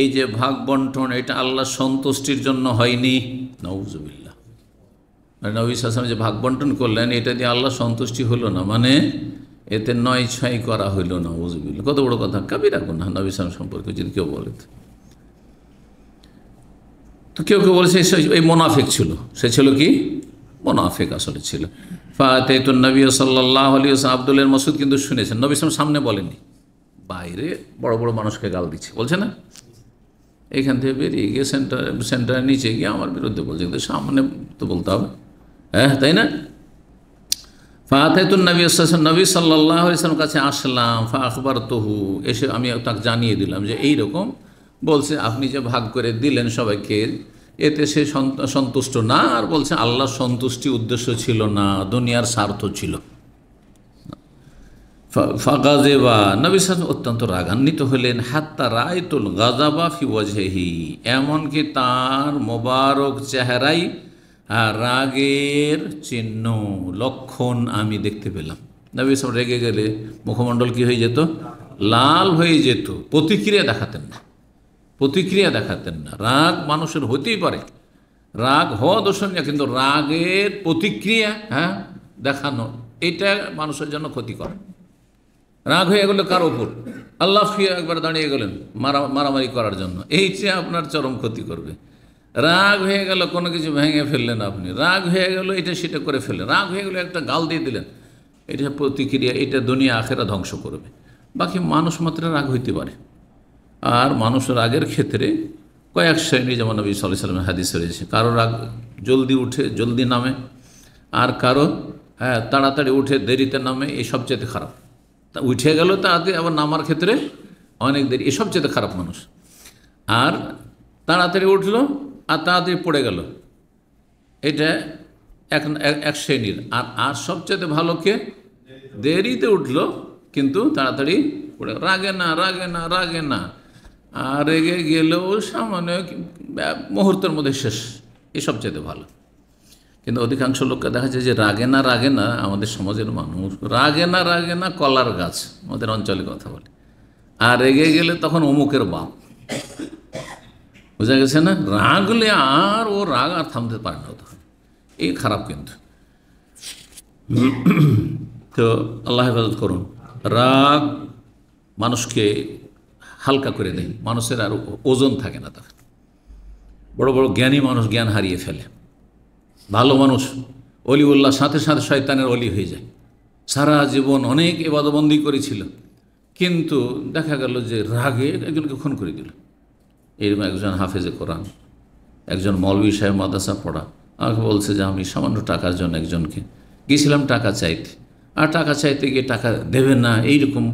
এই যে ভাগ বন্টন এটা আল্লাহ সন্তুষ্টির জন্য হয়নি নবজুবিল্লা মানে নবী সাসম যে ভাগ বন্টন করলেন এটা দিয়ে আল্লাহ সন্তুষ্টি হলো না মানে এতে নয় ছয় করা হইল না ওজুবিল্লা কত বড় কথা কাবিরা গুনা নবী সালাম সম্পর্কে যদি কেউ বলে তো কেউ কেউ বলেছে এই মোনাফেক ছিল সে ছিল কি মোনাফেক আসলে ছিল ফাতেতুল নবী সাল্লাহ আলী আবদুল্লের মসুদ কিন্তু শুনেছেন নবী সামনে বলেনি বাইরে বড় বড় মানুষকে গাল দিচ্ছে বলছে না এখান থেকে বেরিয়ে গিয়ে সেন্টার সেন্টারের নিচে গিয়ে আমার বিরুদ্ধে বলছে কিন্তু সামনে তো বলতে হবে হ্যাঁ তাই না ফাতেতুল নবী নবী সাল্লাহ আলিয়ার কাছে আসলাম ফা আকবর তহু এসে আমি তাকে জানিয়ে দিলাম যে এইরকম বলছে আপনি যে ভাগ করে দিলেন সবাইকে এতে সে সন্তুষ্ট না আর বলছে আল্লাহ সন্তুষ্টি উদ্দেশ্য ছিল না দুনিয়ার স্বার্থ ছিল ফাগাজেবা নবী সাহ অত্যন্ত রাগান্বিত হলেন হাত্তা রায়তুল গাজাবা ফিওয়াজেহি এমনকি তার মোবারক চেহারাই রাগের চিহ্ন লক্ষণ আমি দেখতে পেলাম নবী সাহ রেগে গেলে মুখমণ্ডল কি হয়ে যেত লাল হয়ে যেত প্রতিক্রিয়া দেখাতেন না প্রতিক্রিয়া দেখাতেন না রাগ মানুষের হতেই পারে রাগ হওয়া দোষণীয় কিন্তু রাগের প্রতিক্রিয়া হ্যাঁ দেখানো এটা মানুষের জন্য ক্ষতিকর রাগ হয়ে গেল কার ওপর আল্লাহ ফিয়া একবার দাঁড়িয়ে গেলেন মারা মারামারি করার জন্য এই চেয়ে আপনার চরম ক্ষতি করবে রাগ হয়ে গেল কোনো কিছু ভেঙে ফেললেন আপনি রাগ হয়ে গেল এটা সেটা করে ফেললেন রাগ হয়ে গেলে একটা গাল দিয়ে দিলেন এটা প্রতিক্রিয়া এটা দুনিয়া আখেরা ধ্বংস করবে বাকি মানুষ মাত্রা রাগ হইতে পারে আর মানুষের আগের ক্ষেত্রে কয়েক শ্রেণী যেমন নবী সাল্লাহ সাল্লামের হাদিস রয়েছে কারো রাগ জলদি উঠে জলদি নামে আর কারো হ্যাঁ তাড়াতাড়ি উঠে দেরিতে নামে এই সবচেয়ে খারাপ তা উঠে গেল তাতে আবার নামার ক্ষেত্রে অনেক দেরি এসব চেয়েতে খারাপ মানুষ আর তাড়াতাড়ি উঠলো আর তাড়াতাড়ি পড়ে গেল এটা এক এক শ্রেণীর আর আর সবচেয়ে কে দেরিতে উঠলো কিন্তু তাড়াতাড়ি পড়ে রাগে না রাগে না রাগে না আর রেগে গেলেও সামান্য মুহূর্তের মধ্যে শেষ এসব চাইতে ভালো কিন্তু অধিকাংশ লোককে দেখা যায় যে রাগে না রাগে না আমাদের সমাজের মানুষ রাগে না রাগে না কলার গাছ আমাদের অঞ্চলে কথা বলে আর রেগে গেলে তখন অমুকের বাপ বোঝা গেছে না রাগলে আর ও রাগ আর থামতে পারে না তখন এই খারাপ কিন্তু তো আল্লাহ হেফাজত করুন রাগ মানুষকে হালকা করে দেয় মানুষের আর ওজন থাকে না তার বড় বড় জ্ঞানী মানুষ জ্ঞান হারিয়ে ফেলে ভালো মানুষ অলি উল্লাহ সাথে সাথে শয়তানের অলি হয়ে যায় সারা জীবন অনেক এবাদবন্দি করেছিল কিন্তু দেখা গেল যে রাগে একজনকে খুন করে দিল এরকম একজন হাফেজে কোরআন একজন মৌলবী সাহেব মাদাসা পড়া আমাকে বলছে যে আমি সামান্য টাকার জন্য একজনকে গিয়েছিলাম টাকা চাইতে আর টাকা চাইতে গিয়ে টাকা দেবে না এইরকম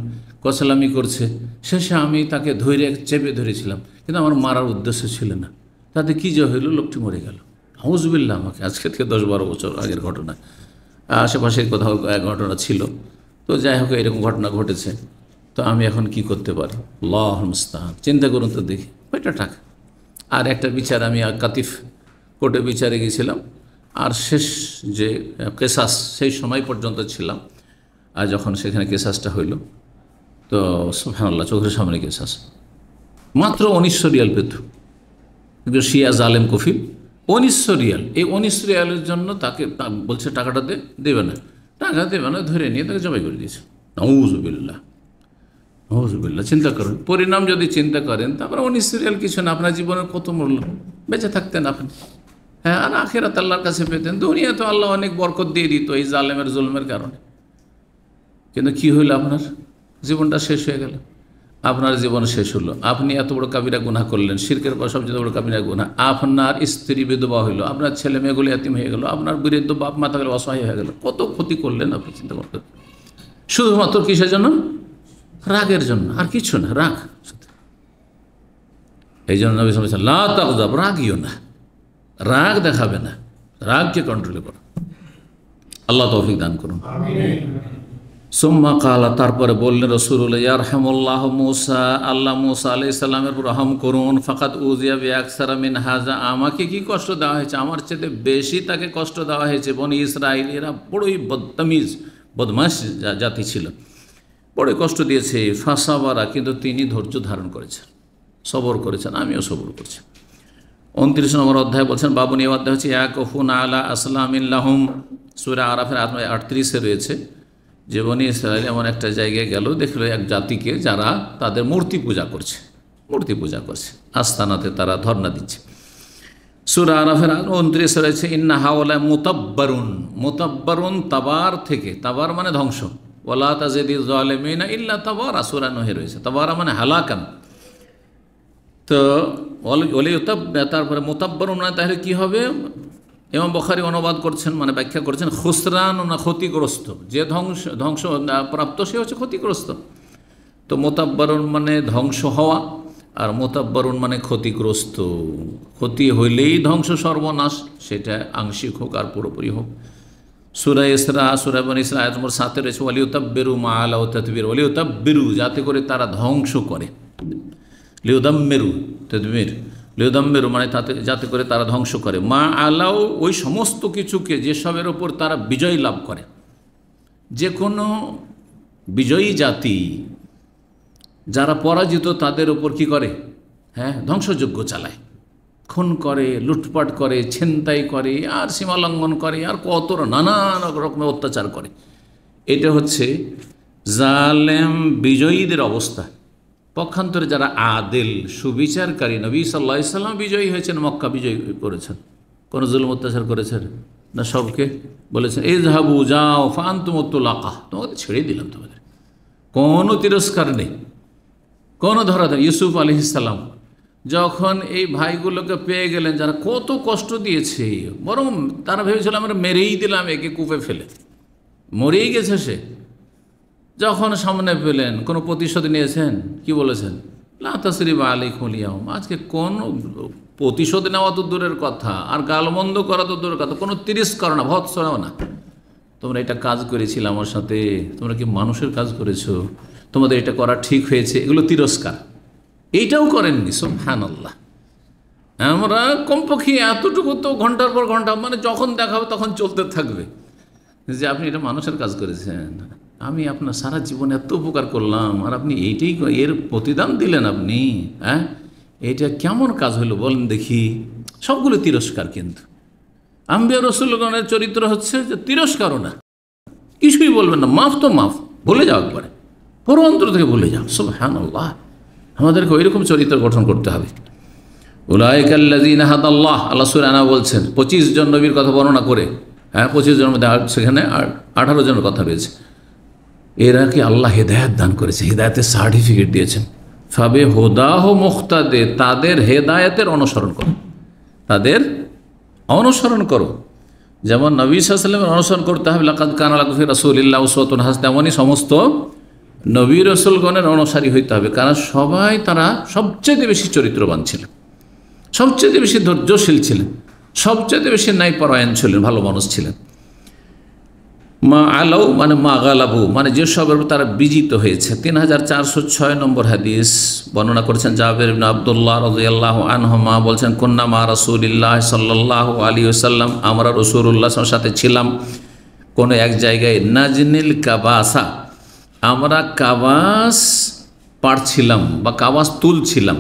কসলামি করছে শেষে আমি তাকে ধৈরে চেপে ধরেছিলাম কিন্তু আমার মারার উদ্দেশ্য ছিল না তাতে কী যে হইল লোকটি মরে গেল হাউজবিল্লা আমাকে আজকে থেকে দশ বারো বছর আগের ঘটনা আশেপাশের কোথাও ঘটনা ছিল তো যাই হোক এরকম ঘটনা ঘটেছে তো আমি এখন কি করতে পারি লহ চিন্তা করুন তো দেখি ওইটা টাকা আর একটা বিচার আমি কাতিফ কোর্টে বিচারে গেছিলাম আর শেষ যে কেসাস সেই সময় পর্যন্ত ছিলাম আর যখন সেখানে কেসাসটা হইল তো আল্লাহ চোখের সামনে কেস আছে আচ্ছা। মাত্র উনিশশো রিয়াল পেত কিন্তু শিয়া জালেম কফিল উনিশশো রিয়াল এই উনিশ রিয়ালের জন্য তাকে বলছে টাকাটা দেবে না টাকা দেবে না ধরে নিয়ে তাকে জবাই করে দিয়েছে নজুবিল্লা নজুবিল্লা চিন্তা করুন পরিণাম যদি চিন্তা করেন তারপরে উনিশ রিয়াল কিছু না আপনার জীবনের কত মূল্য বেঁচে থাকতেন আপনি হ্যাঁ আর আখেরাত আল্লাহর কাছে পেতেন দুনিয়া তো আল্লাহ অনেক বরকত দিয়ে দিত এই জালেমের জুলমের কারণে কিন্তু কি হইল আপনার জীবনটা শেষ হয়ে গেল আপনার জীবন শেষ হলো আপনি এত বড় কাবিরা গুণা করলেন শিরকের পর সবচেয়ে বড় কাবিরা গুণা আপনার স্ত্রী বেদবা হইলো আপনার ছেলে মেয়েগুলো এতিম হয়ে গেল আপনার বিরুদ্ধ বাপ মাথা গেলে অসহায় হয়ে গেল কত ক্ষতি করলেন আপনি চিন্তা করতে শুধুমাত্র কিসের জন্য রাগের জন্য আর কিছু না রাগ এই জন্য নবী রাগিও না রাগ দেখাবে না রাগকে কন্ট্রোল করো আল্লাহ তৌফিক দান করুন সোম্মা কালা তারপরে বললেন রসুরুল ইয়ারহামুল্লাহ মুসা আল্লাহ মুসা আলি ইসাল্লামের রহম করুন ফাকাত উজিয়া বিয়াকসারা মিন হাজা আমাকে কি কষ্ট দেওয়া হয়েছে আমার চেয়ে বেশি তাকে কষ্ট দেওয়া হয়েছে বনি ইসরায়েল এরা বড়ই বদতমিজ বদমাস জাতি ছিল বড়ই কষ্ট দিয়েছে ফাঁসাবারা কিন্তু তিনি ধৈর্য ধারণ করেছেন সবর করেছেন আমিও সবর করছি উনত্রিশ নম্বর অধ্যায় বলছেন বাবুনি অধ্যায় হচ্ছে এক ইয়াকুফুন আলা আসলামিল্লাহম সুরা আরাফের আটত্রিশে রয়েছে যে বনি ইসরায়েল এমন একটা জায়গায় গেল দেখলো এক জাতিকে যারা তাদের মূর্তি পূজা করছে মূর্তি পূজা করছে আস্তানাতে তারা ধর্ণা দিচ্ছে সুরা আরাফের উনত্রিশ রয়েছে ইন্না হাওলা মুতাব্বারুন মুতাব্বারুন তাবার থেকে তাবার মানে ধ্বংস ওলা তাজেদি জালেমিনা ইল্লা তাবার আসুরা নহে রয়েছে তাবারা মানে হালাকান তো ওলি তারপরে মোতাব্বরুন মানে তাহলে কি হবে এমন বখারি অনুবাদ করছেন মানে ব্যাখ্যা করছেন খুসরান না ক্ষতিগ্রস্ত যে ধ্বংস ধ্বংস প্রাপ্ত সে হচ্ছে ক্ষতিগ্রস্ত তো মোতাব্বরণ মানে ধ্বংস হওয়া আর মোতাব্বরণ মানে ক্ষতিগ্রস্ত ক্ষতি হইলেই ধ্বংস সর্বনাশ সেটা আংশিক হোক আর পুরোপুরি হোক সুরা ইসরা সুরা বন ইসরা আয়াত নম্বর সাতে রয়েছে অলিউতাব্বেরু মা আলাহ তদবির অলিউতাব্বেরু যাতে করে তারা ধ্বংস করে লিউদাম্মেরু তদ্বির লেদম্বের মানে তাতে যাতে করে তারা ধ্বংস করে মা আলাও ওই সমস্ত কিছুকে যেসবের ওপর তারা বিজয় লাভ করে যে কোনো বিজয়ী জাতি যারা পরাজিত তাদের ওপর কি করে হ্যাঁ ধ্বংসযোগ্য চালায় খুন করে লুটপাট করে ছিনতাই করে আর সীমা লঙ্ঘন করে আর কত নানান রকমের অত্যাচার করে এটা হচ্ছে জালেম বিজয়ীদের অবস্থা পক্ষান্তরে যারা আদেল সুবিচারকারী নবী সাল্লাহিসাল্লাম বিজয়ী হয়েছেন মক্কা বিজয়ী করেছেন কোনো জুলুম অত্যাচার করেছেন না সবকে বলেছেন এ ঝাবু যাও ফান তুমত্তুলাকা তোমাকে ছেড়ে দিলাম তোমাদের কোনো তিরস্কার নেই কোনো ধরা ধর ইউসুফ আলি ইসাল্লাম যখন এই ভাইগুলোকে পেয়ে গেলেন যারা কত কষ্ট দিয়েছে বরং তারা ভেবেছিল আমরা মেরেই দিলাম একে কূপে ফেলে মরেই গেছে সে যখন সামনে পেলেন কোনো প্রতিশোধ নিয়েছেন কি বলেছেন লাতাশ্রী বা আলী খুলিয়াম আজকে কোন প্রতিশোধ নেওয়া তো দূরের কথা আর গালমন্দ করা তো দূরের কথা কোনো তিরস্কার না ভৎসরাও না তোমরা এটা কাজ করেছিলে আমার সাথে তোমরা কি মানুষের কাজ করেছো তোমাদের এটা করা ঠিক হয়েছে এগুলো তিরস্কার এইটাও করেননি সোহান আল্লাহ আমরা কমপক্ষে এতটুকু তো ঘন্টার পর ঘন্টা মানে যখন দেখাবে তখন চলতে থাকবে যে আপনি এটা মানুষের কাজ করেছেন আমি আপনার সারা জীবন এত উপকার করলাম আর আপনি এইটাই এর প্রতিদান দিলেন আপনি হ্যাঁ এটা কেমন কাজ হলো বলেন দেখি সবগুলো তিরস্কার কিন্তু আম্বিয়া রসুলগণের চরিত্র হচ্ছে যে তিরস্কারও না কিছুই বলবেন না মাফ তো মাফ ভুলে যাও একবারে পুরো অন্তর থেকে ভুলে যাও সব হ্যাঁ আল্লাহ আমাদেরকে ওই রকম চরিত্র গঠন করতে হবে উলায়কাল্লাদিন হাত আল্লাহ আল্লাহ সুরানা বলছেন পঁচিশ জন নবীর কথা বর্ণনা করে হ্যাঁ পঁচিশ জনের মধ্যে সেখানে আঠারো জনের কথা রয়েছে এরা কি আল্লাহ হেদায়ত দান করেছে হেদায়তের সার্টিফিকেট দিয়েছেন ফাবে হোদাহ মোখতাদে তাদের হেদায়তের অনুসরণ করো তাদের অনুসরণ করো যেমন নবী সাল্লামের অনুসরণ করতে হবে লাকাদ কানালাকুফি রসুল্লাহ সতন হাস তেমনই সমস্ত নবী রসুলগণের অনুসারী হইতে হবে কারণ সবাই তারা সবচেয়ে বেশি চরিত্রবান ছিলেন সবচেয়ে বেশি ধৈর্যশীল ছিলেন সবচেয়ে বেশি ন্যায়পরায়ণ ছিলেন ভালো মানুষ ছিলেন মা আলাউ মানে মা গালাবু মানে যেসবের তারা বিজিত হয়েছে তিন হাজার চারশো ছয় নম্বর হাদিস বর্ণনা করেছেন জাবের ইবিন আবদুল্লাহ আনহ আনহমা বলছেন কন্যা মা রসুলিল্লাহ সাল্লাহ আলী ওসাল্লাম আমরা রসুল্লাহ সাথে ছিলাম কোনো এক জায়গায় নাজনিল কাবাসা আমরা কাবাস পাড়ছিলাম বা কাবাস তুলছিলাম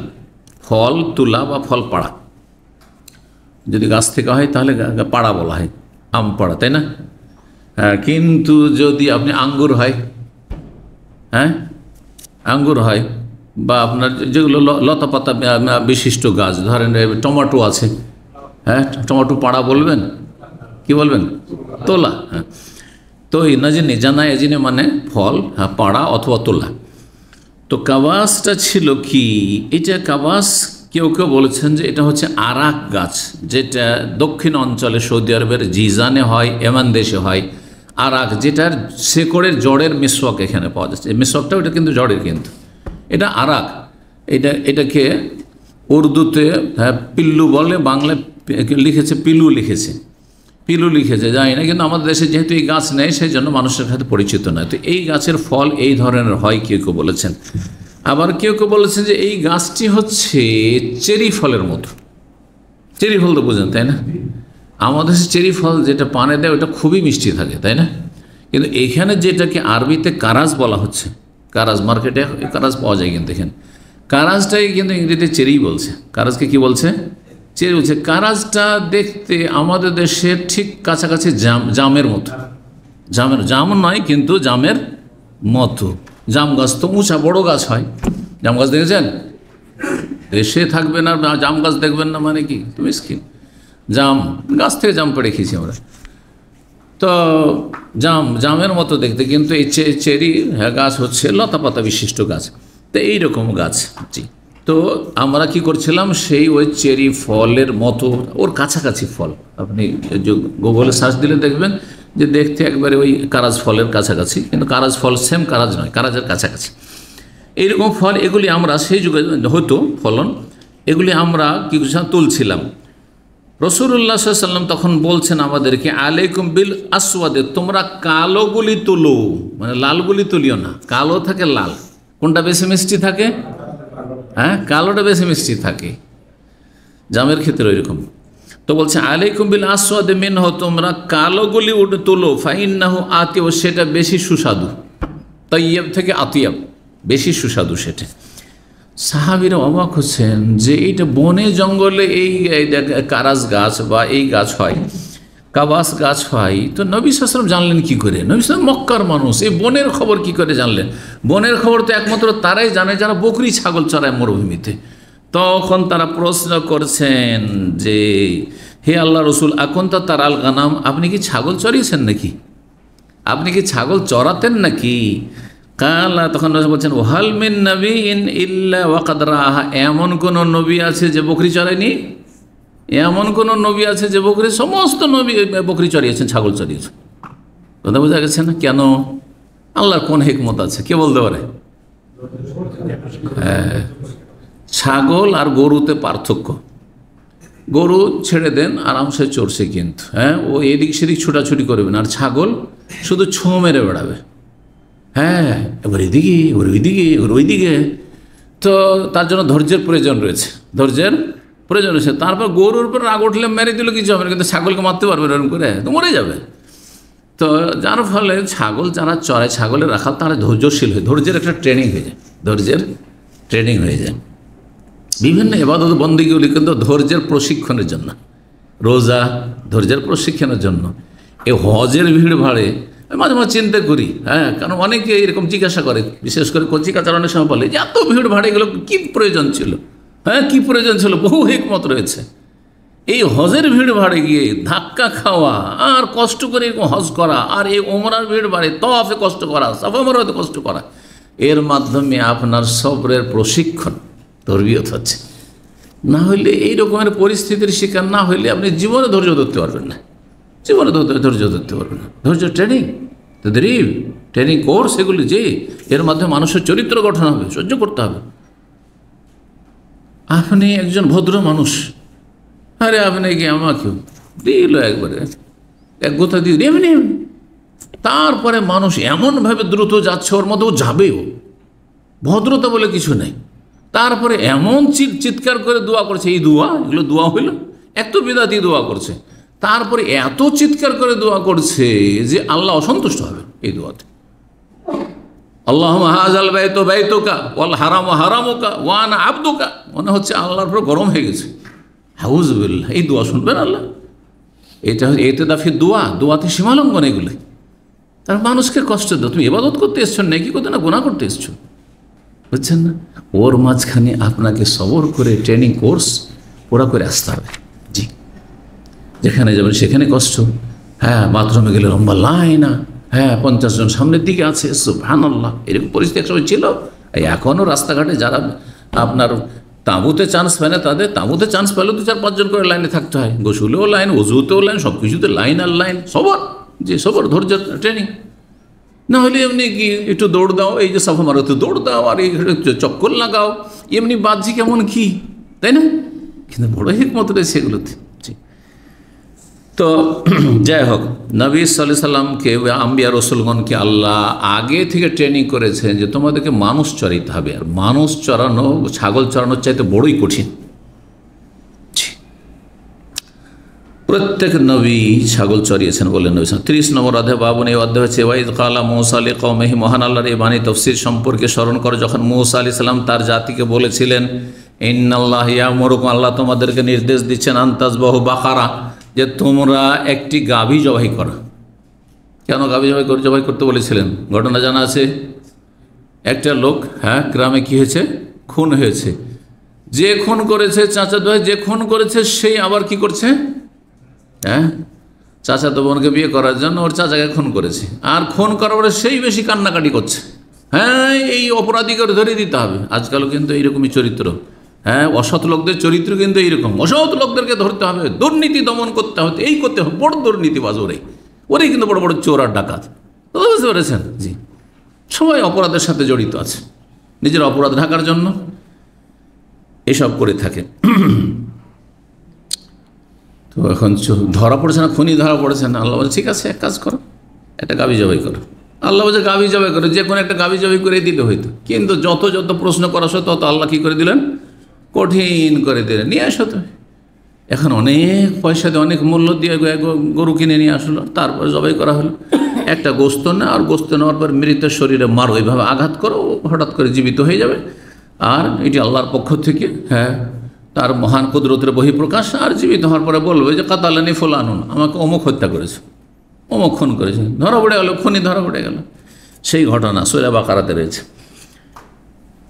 ফল তুলা বা ফল পাড়া যদি গাছ থেকে হয় তাহলে পাড়া বলা হয় আম পাড়া তাই না হ্যাঁ কিন্তু যদি আপনি আঙ্গুর হয় হ্যাঁ আঙ্গুর হয় বা আপনার যেগুলো লতা পাতা বিশিষ্ট গাছ ধরেন টমাটো আছে হ্যাঁ টমাটো পাড়া বলবেন কি বলবেন তোলা হ্যাঁ তো ইনাজিনি জানা এজিনে মানে ফল হ্যাঁ পাড়া অথবা তোলা তো কাবাসটা ছিল কি এটা কাবাস কেউ কেউ বলেছেন যে এটা হচ্ছে আরাক গাছ যেটা দক্ষিণ অঞ্চলে সৌদি আরবের জিজানে হয় এমান দেশে হয় আর আগ যেটার শেকড়ের জড়ের মিশ্রক এখানে পাওয়া যাচ্ছে এই মেসওয়াকটাও এটা কিন্তু জড়ের কিন্তু এটা আরাক এটা এটাকে উর্দুতে হ্যাঁ, পিল্লু বলে বাংলায় লিখেছে পিলু লিখেছে পিলু লিখেছে যাই না কিন্তু আমাদের দেশে যেহেতু এই গাছ নেই সেই জন্য মানুষের সাথে পরিচিত নয় তো এই গাছের ফল এই ধরনের হয় কেউ কেউ বলেছেন আবার কেউ কেউ বলেছেন যে এই গাছটি হচ্ছে চেরি ফলের মতো চেরি ফল তো বোঝেন তাই না আমাদের চেরি ফল যেটা পানে দেয় ওটা খুবই মিষ্টি থাকে তাই না কিন্তু এখানে যেটাকে আরবিতে কারাজ বলা হচ্ছে কারাজ মার্কেটে কারাজ পাওয়া যায় কিন্তু এখানে কারাজটাই কিন্তু ইংরেজিতে চেরি বলছে কারাজকে কি বলছে চেরি বলছে কারাজটা দেখতে আমাদের দেশে ঠিক কাছাকাছি জাম জামের মতো জামের জাম নয় কিন্তু জামের মতো জাম গাছ তো উঁচা বড় গাছ হয় জাম গাছ দেখেছেন দেশে থাকবে না জাম গাছ দেখবেন না মানে কি তুমি স্কিন জাম গাছ থেকে জাম পেড়ে খেয়েছি আমরা তো জাম জামের মতো দেখতে কিন্তু এই চেরি হ্যাঁ, গাছ হচ্ছে লতা পাতা বিশিষ্ট গাছ তো এইরকম গাছ জি তো আমরা কি করছিলাম সেই ওই চেরি ফলের মতো ওর কাছাকাছি ফল আপনি গুগলে সার্চ দিলে দেখবেন যে দেখতে একবারে ওই কারাজ ফলের কাছাকাছি কিন্তু কারাজ ফল সেম কারাজ নয় কারাজের কাছাকাছি এইরকম ফল এগুলি আমরা সেই যুগে হতো ফলন এগুলি আমরা কি তুলছিলাম রসুল্লাহ সাল্লাম তখন বলছেন আমাদেরকে আলেকুম বিল আসওয়াদে তোমরা কালোগুলি তুলো মানে লালগুলি তুলিও না কালো থাকে লাল কোনটা বেশি মিষ্টি থাকে হ্যাঁ কালোটা বেশি মিষ্টি থাকে জামের ক্ষেত্রে ওইরকম তো বলছে আলেকুম বিল আসওয়াদে হো তোমরা কালোগুলি উঠে তোলো নাহ আতিও সেটা বেশি সুস্বাদু তৈয়ব থেকে আতিয়াব বেশি সুস্বাদু সেটা সাহাবিরা অবাক হচ্ছেন যে এইটা বনে জঙ্গলে এই কারাস গাছ বা এই গাছ হয় কাবাস গাছ হয় তো নবী সাসরম জানলেন কি করে নবী সালাম মক্কার মানুষ এই বনের খবর কি করে জানলেন বনের খবর তো একমাত্র তারাই জানে যারা বকরি ছাগল চড়ায় মরুভূমিতে তখন তারা প্রশ্ন করছেন যে হে আল্লাহ রসুল এখন তো তার আল গানাম আপনি কি ছাগল চড়িয়েছেন নাকি আপনি কি ছাগল চড়াতেন নাকি কালা তখন বলছেন ওহালমিন নবীন নবী ইল্লা ওয়াকাদরাহা এমন কোন নবী আছে যে বকরি চড়ায়নি এমন কোন নবী আছে যে বকরি সমস্ত নবী বকরি চড়িয়েছেন ছাগল চড়িয়েছেন কথা বোঝা গেছে না কেন আল্লাহর কোন হেকমত আছে কে বলতে পারে ছাগল আর গরুতে পার্থক্য গরু ছেড়ে দেন আরামসে চড়ছে কিন্তু হ্যাঁ ও এদিক সেদিক ছুটাছুটি করবেন আর ছাগল শুধু ছো মেরে বেড়াবে হ্যাঁ এবার এদিকে এবার ওইদিকে এবার ওইদিকে তো তার জন্য ধৈর্যের প্রয়োজন রয়েছে ধৈর্যের প্রয়োজন রয়েছে তারপর গরুর উপর রাগ উঠলে মেরে দিলে কিছু হবে না কিন্তু ছাগলকে মারতে পারবে এরকম করে তো মরে যাবে তো যার ফলে ছাগল যারা চড়ায় ছাগলের রাখা তারা ধৈর্যশীল হয় ধৈর্যের একটা ট্রেনিং হয়ে যায় ধৈর্যের ট্রেনিং হয়ে যায় বিভিন্ন এবাদত বন্দীগুলি কিন্তু ধৈর্যের প্রশিক্ষণের জন্য রোজা ধৈর্যের প্রশিক্ষণের জন্য এ হজের ভিড় ভাড়ে মাঝে মাঝে চিন্তা করি হ্যাঁ কারণ অনেকে এরকম জিজ্ঞাসা করে বিশেষ করে কচিকাচার অনেক সময় বলে যে এত ভিড় ভাড়ে গেলো কী প্রয়োজন ছিল হ্যাঁ কী প্রয়োজন ছিল বহু একমত রয়েছে এই হজের ভিড় ভাড়ে গিয়ে ধাক্কা খাওয়া আর কষ্ট করে এরকম হজ করা আর এই ওমরার ভিড় ভাড়ে তফে কষ্ট করা সফর ওমরাতে কষ্ট করা এর মাধ্যমে আপনার সবরের প্রশিক্ষণ তরবিয়ত হচ্ছে না হইলে এই রকমের পরিস্থিতির শিকার না হইলে আপনি জীবনে ধৈর্য ধরতে পারবেন না জীবনে ধৈর্য ধরতে পারবেন না ধৈর্য ট্রেনিং তদ্রিব ট্রেনিং কোর্স এগুলি যে এর মাধ্যমে মানুষের চরিত্র গঠন হবে সহ্য করতে হবে আপনি একজন ভদ্র মানুষ আরে আপনি কি আমাকে দিল একবারে এক কথা দিয়ে এমনি এমনি তারপরে মানুষ এমনভাবে দ্রুত যাচ্ছে ওর মধ্যে ও যাবেও ভদ্রতা বলে কিছু নেই তারপরে এমন চিৎ চিৎকার করে দোয়া করছে এই দোয়া এগুলো দোয়া হইল এত বিদাতি দোয়া করছে তারপরে এত চিৎকার করে দোয়া করছে যে আল্লাহ অসন্তুষ্ট হবে এই দোয়াতে আল্লাহ মহাজাল বাইতো বাইতোকা ওয়াল হারাম হারামোকা ওয়ান আব্দোকা মনে হচ্ছে আল্লাহর পুরো গরম হয়ে গেছে হাউজ বিল্লাহ এই দোয়া শুনবেন আল্লাহ এটা এতে দাফি দোয়া দোয়াতে সীমালঙ্ঘন এগুলো তার মানুষকে কষ্ট দাও তুমি এবাদত করতে এসছো নাকি করতে না গোনা করতে এসছো বুঝছেন না ওর মাঝখানে আপনাকে সবর করে ট্রেনিং কোর্স পুরা করে আসতে হবে যেখানে যাবেন সেখানে কষ্ট হ্যাঁ বাথরুমে গেলে লম্বা লাইনা হ্যাঁ পঞ্চাশ জন সামনের দিকে আছে সুফানাল্লাহ এরকম পরিস্থিতি একসময় ছিল এখনও রাস্তাঘাটে যারা আপনার তাঁবুতে চান্স পায় না তাদের তাঁবুতে চান্স পেলেও তো চার পাঁচজন করে লাইনে থাকতে হয় গোসুলেও লাইন ওজুতেও লাইন সব কিছুতে লাইন আর লাইন সবার যে সবার ধৈর্য ট্রেনিং না হলে এমনি কি একটু দৌড় দাও এই যে সাফা মারো দৌড় দাও আর এই চক্কর লাগাও এমনি বাহ্যিক কেমন কি তাই না কিন্তু বড় হিকমত রয়েছে এগুলোতে তো যাই হোক নবী সাল্লি সাল্লামকে আম্বিয়া রসুলগণকে আল্লাহ আগে থেকে ট্রেনিং করেছেন যে তোমাদেরকে মানুষ চড়াইতে হবে আর মানুষ চড়ানো ছাগল চড়ানোর চাইতে বড়ই কঠিন প্রত্যেক নবী ছাগল চড়িয়েছেন বলেন নবী ত্রিশ নম্বর অধ্যায় বাবন এই অধ্যায় হচ্ছে ওয়াইদ কালা মৌসা আলী কৌমেহি মহান আল্লাহর এই বাণী তফসির সম্পর্কে স্মরণ করে যখন মৌসা আলি সাল্লাম তার জাতিকে বলেছিলেন ইন্নাল্লাহ ইয়া মরুক আল্লাহ তোমাদেরকে নির্দেশ দিচ্ছেন আন্তাজ বহু বাকারা যে তোমরা একটি গাভী জবাই করা কেন গাভী জবাই করে জবাই করতে বলেছিলেন ঘটনা জানা আছে একটা লোক হ্যাঁ গ্রামে কি হয়েছে খুন হয়েছে যে খুন করেছে চাচা দোয় যে খুন করেছে সেই আবার কি করছে হ্যাঁ চাচা তো বোনকে বিয়ে করার জন্য ওর চাচাকে খুন করেছে আর খুন করার পরে সেই বেশি কান্নাকাটি করছে হ্যাঁ এই অপরাধীকে ধরে দিতে হবে আজকালও কিন্তু এইরকমই চরিত্র হ্যাঁ অসৎ লোকদের চরিত্র কিন্তু এইরকম অসৎ লোকদেরকে ধরতে হবে দুর্নীতি দমন করতে হবে এই করতে হবে বড় দুর্নীতিবাজ ওরাই ওরাই কিন্তু বড় বড় চোর আর ডাকাত বুঝতে পেরেছেন জি সবাই অপরাধের সাথে জড়িত আছে নিজের অপরাধ ঢাকার জন্য এসব করে থাকে তো এখন ধরা পড়েছে না খুনি ধরা পড়েছে না আল্লাহ বলে ঠিক আছে এক কাজ করো একটা গাবি জবাই করো আল্লাহ বলছে গাবি জবাই করো যে কোনো একটা গাবি জবাই করে দিলে হয়তো কিন্তু যত যত প্রশ্ন করা সত্য তত আল্লাহ কী করে দিলেন কঠিন করে দিলে নিয়ে আসো তুমি এখন অনেক পয়সা দিয়ে অনেক মূল্য দিয়ে গরু কিনে নিয়ে আসলো তারপর জবাই করা হলো একটা গোস্ত না আর গোস্ত নেওয়ার পর মৃত শরীরে মারো এইভাবে আঘাত করো হঠাৎ করে জীবিত হয়ে যাবে আর এটি আল্লাহর পক্ষ থেকে হ্যাঁ তার মহান কুদরতের বহিঃপ্রকাশ আর জীবিত হওয়ার পরে বলবে যে কাতালানি আনুন আমাকে অমুক হত্যা করেছে অমুক খুন করেছে ধরা পড়ে গেল খুনি ধরা পড়ে গেল সেই ঘটনা সোয়া বাকারাতে রয়েছে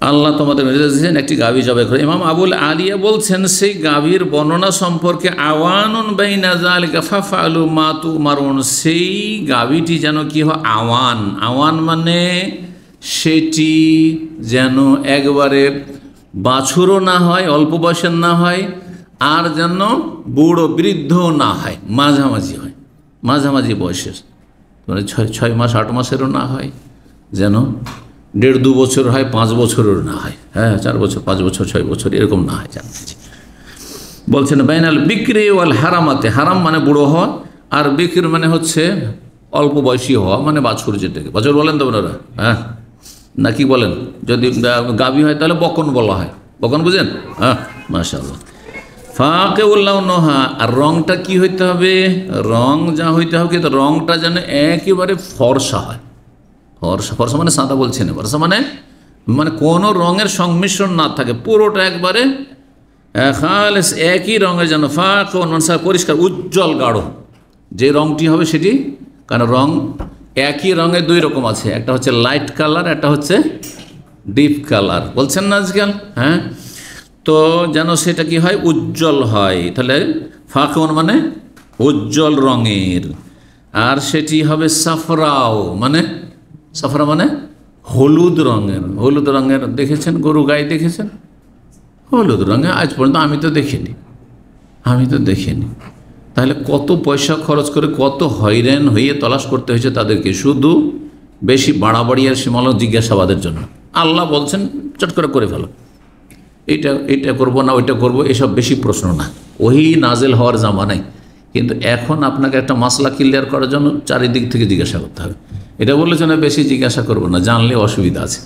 আল্লাহ তোমাদের দিয়েছেন একটি গাভী জবাই করে ইমাম আবুল আলিয়া বলছেন সেই গাভীর বর্ণনা সম্পর্কে আওয়ানুন নাজাল গাফাফা আলু মাতু মারুন সেই গাভীটি যেন কি হয় আওয়ান আওয়ান মানে সেটি যেন একবারে বাছুরও না হয় অল্প বয়সের না হয় আর যেন বুড়ো বৃদ্ধও না হয় মাঝামাঝি হয় মাঝামাঝি বয়সের মানে ছয় ছয় মাস আট মাসেরও না হয় যেন দেড় দু বছর হয় পাঁচ বছরের না হয় হ্যাঁ চার বছর পাঁচ বছর ছয় বছর এরকম না হয় জানতেছি বলছেন বাইনাল বিক্রি ওয়াল হারামাতে হারাম মানে বুড়ো হওয়া আর বিক্রি মানে হচ্ছে অল্প বয়সী হওয়া মানে বাছুর যেটাকে বাছুর বলেন তো ওনারা হ্যাঁ না কি বলেন যদি গাবি হয় তাহলে বকন বলা হয় বকন বুঝেন হ্যাঁ মাশাল্লাহ ফাঁকে উল্লাহ নহা আর রংটা কি হইতে হবে রং যা হইতে হবে কিন্তু রংটা যেন একেবারে ফর্সা হয় ফর্সা মানে সাদা বলছেন ফর্সা মানে মানে কোনো রঙের সংমিশ্রণ না থাকে পুরোটা একবারে খালেস একই রঙের যেন ফাঁক পরিষ্কার উজ্জ্বল গাঢ় যে রঙটি হবে সেটি কারণ রং একই রঙে দুই রকম আছে একটা হচ্ছে লাইট কালার একটা হচ্ছে ডিপ কালার বলছেন না আজকাল হ্যাঁ তো যেন সেটা কি হয় উজ্জ্বল হয় তাহলে ফাঁকন মানে উজ্জ্বল রঙের আর সেটি হবে সাফরাও মানে সাফরা মানে হলুদ রঙের হলুদ রঙের দেখেছেন গরু গাই দেখেছেন হলুদ রঙে আজ পর্যন্ত আমি তো দেখিনি আমি তো দেখিনি তাহলে কত পয়সা খরচ করে কত হয়রান হয়ে তলাশ করতে হয়েছে তাদেরকে শুধু বেশি বাড়াবাড়ি আর সীমাল জিজ্ঞাসাবাদের জন্য আল্লাহ বলছেন চট করে করে ফেলো এটা এটা করব না ওইটা করব এসব বেশি প্রশ্ন না ওহি নাজেল হওয়ার জামা নাই কিন্তু এখন আপনাকে একটা মশলা ক্লিয়ার করার জন্য চারিদিক থেকে জিজ্ঞাসা করতে হবে এটা বললে যেন বেশি জিজ্ঞাসা করবো না জানলে অসুবিধা আছে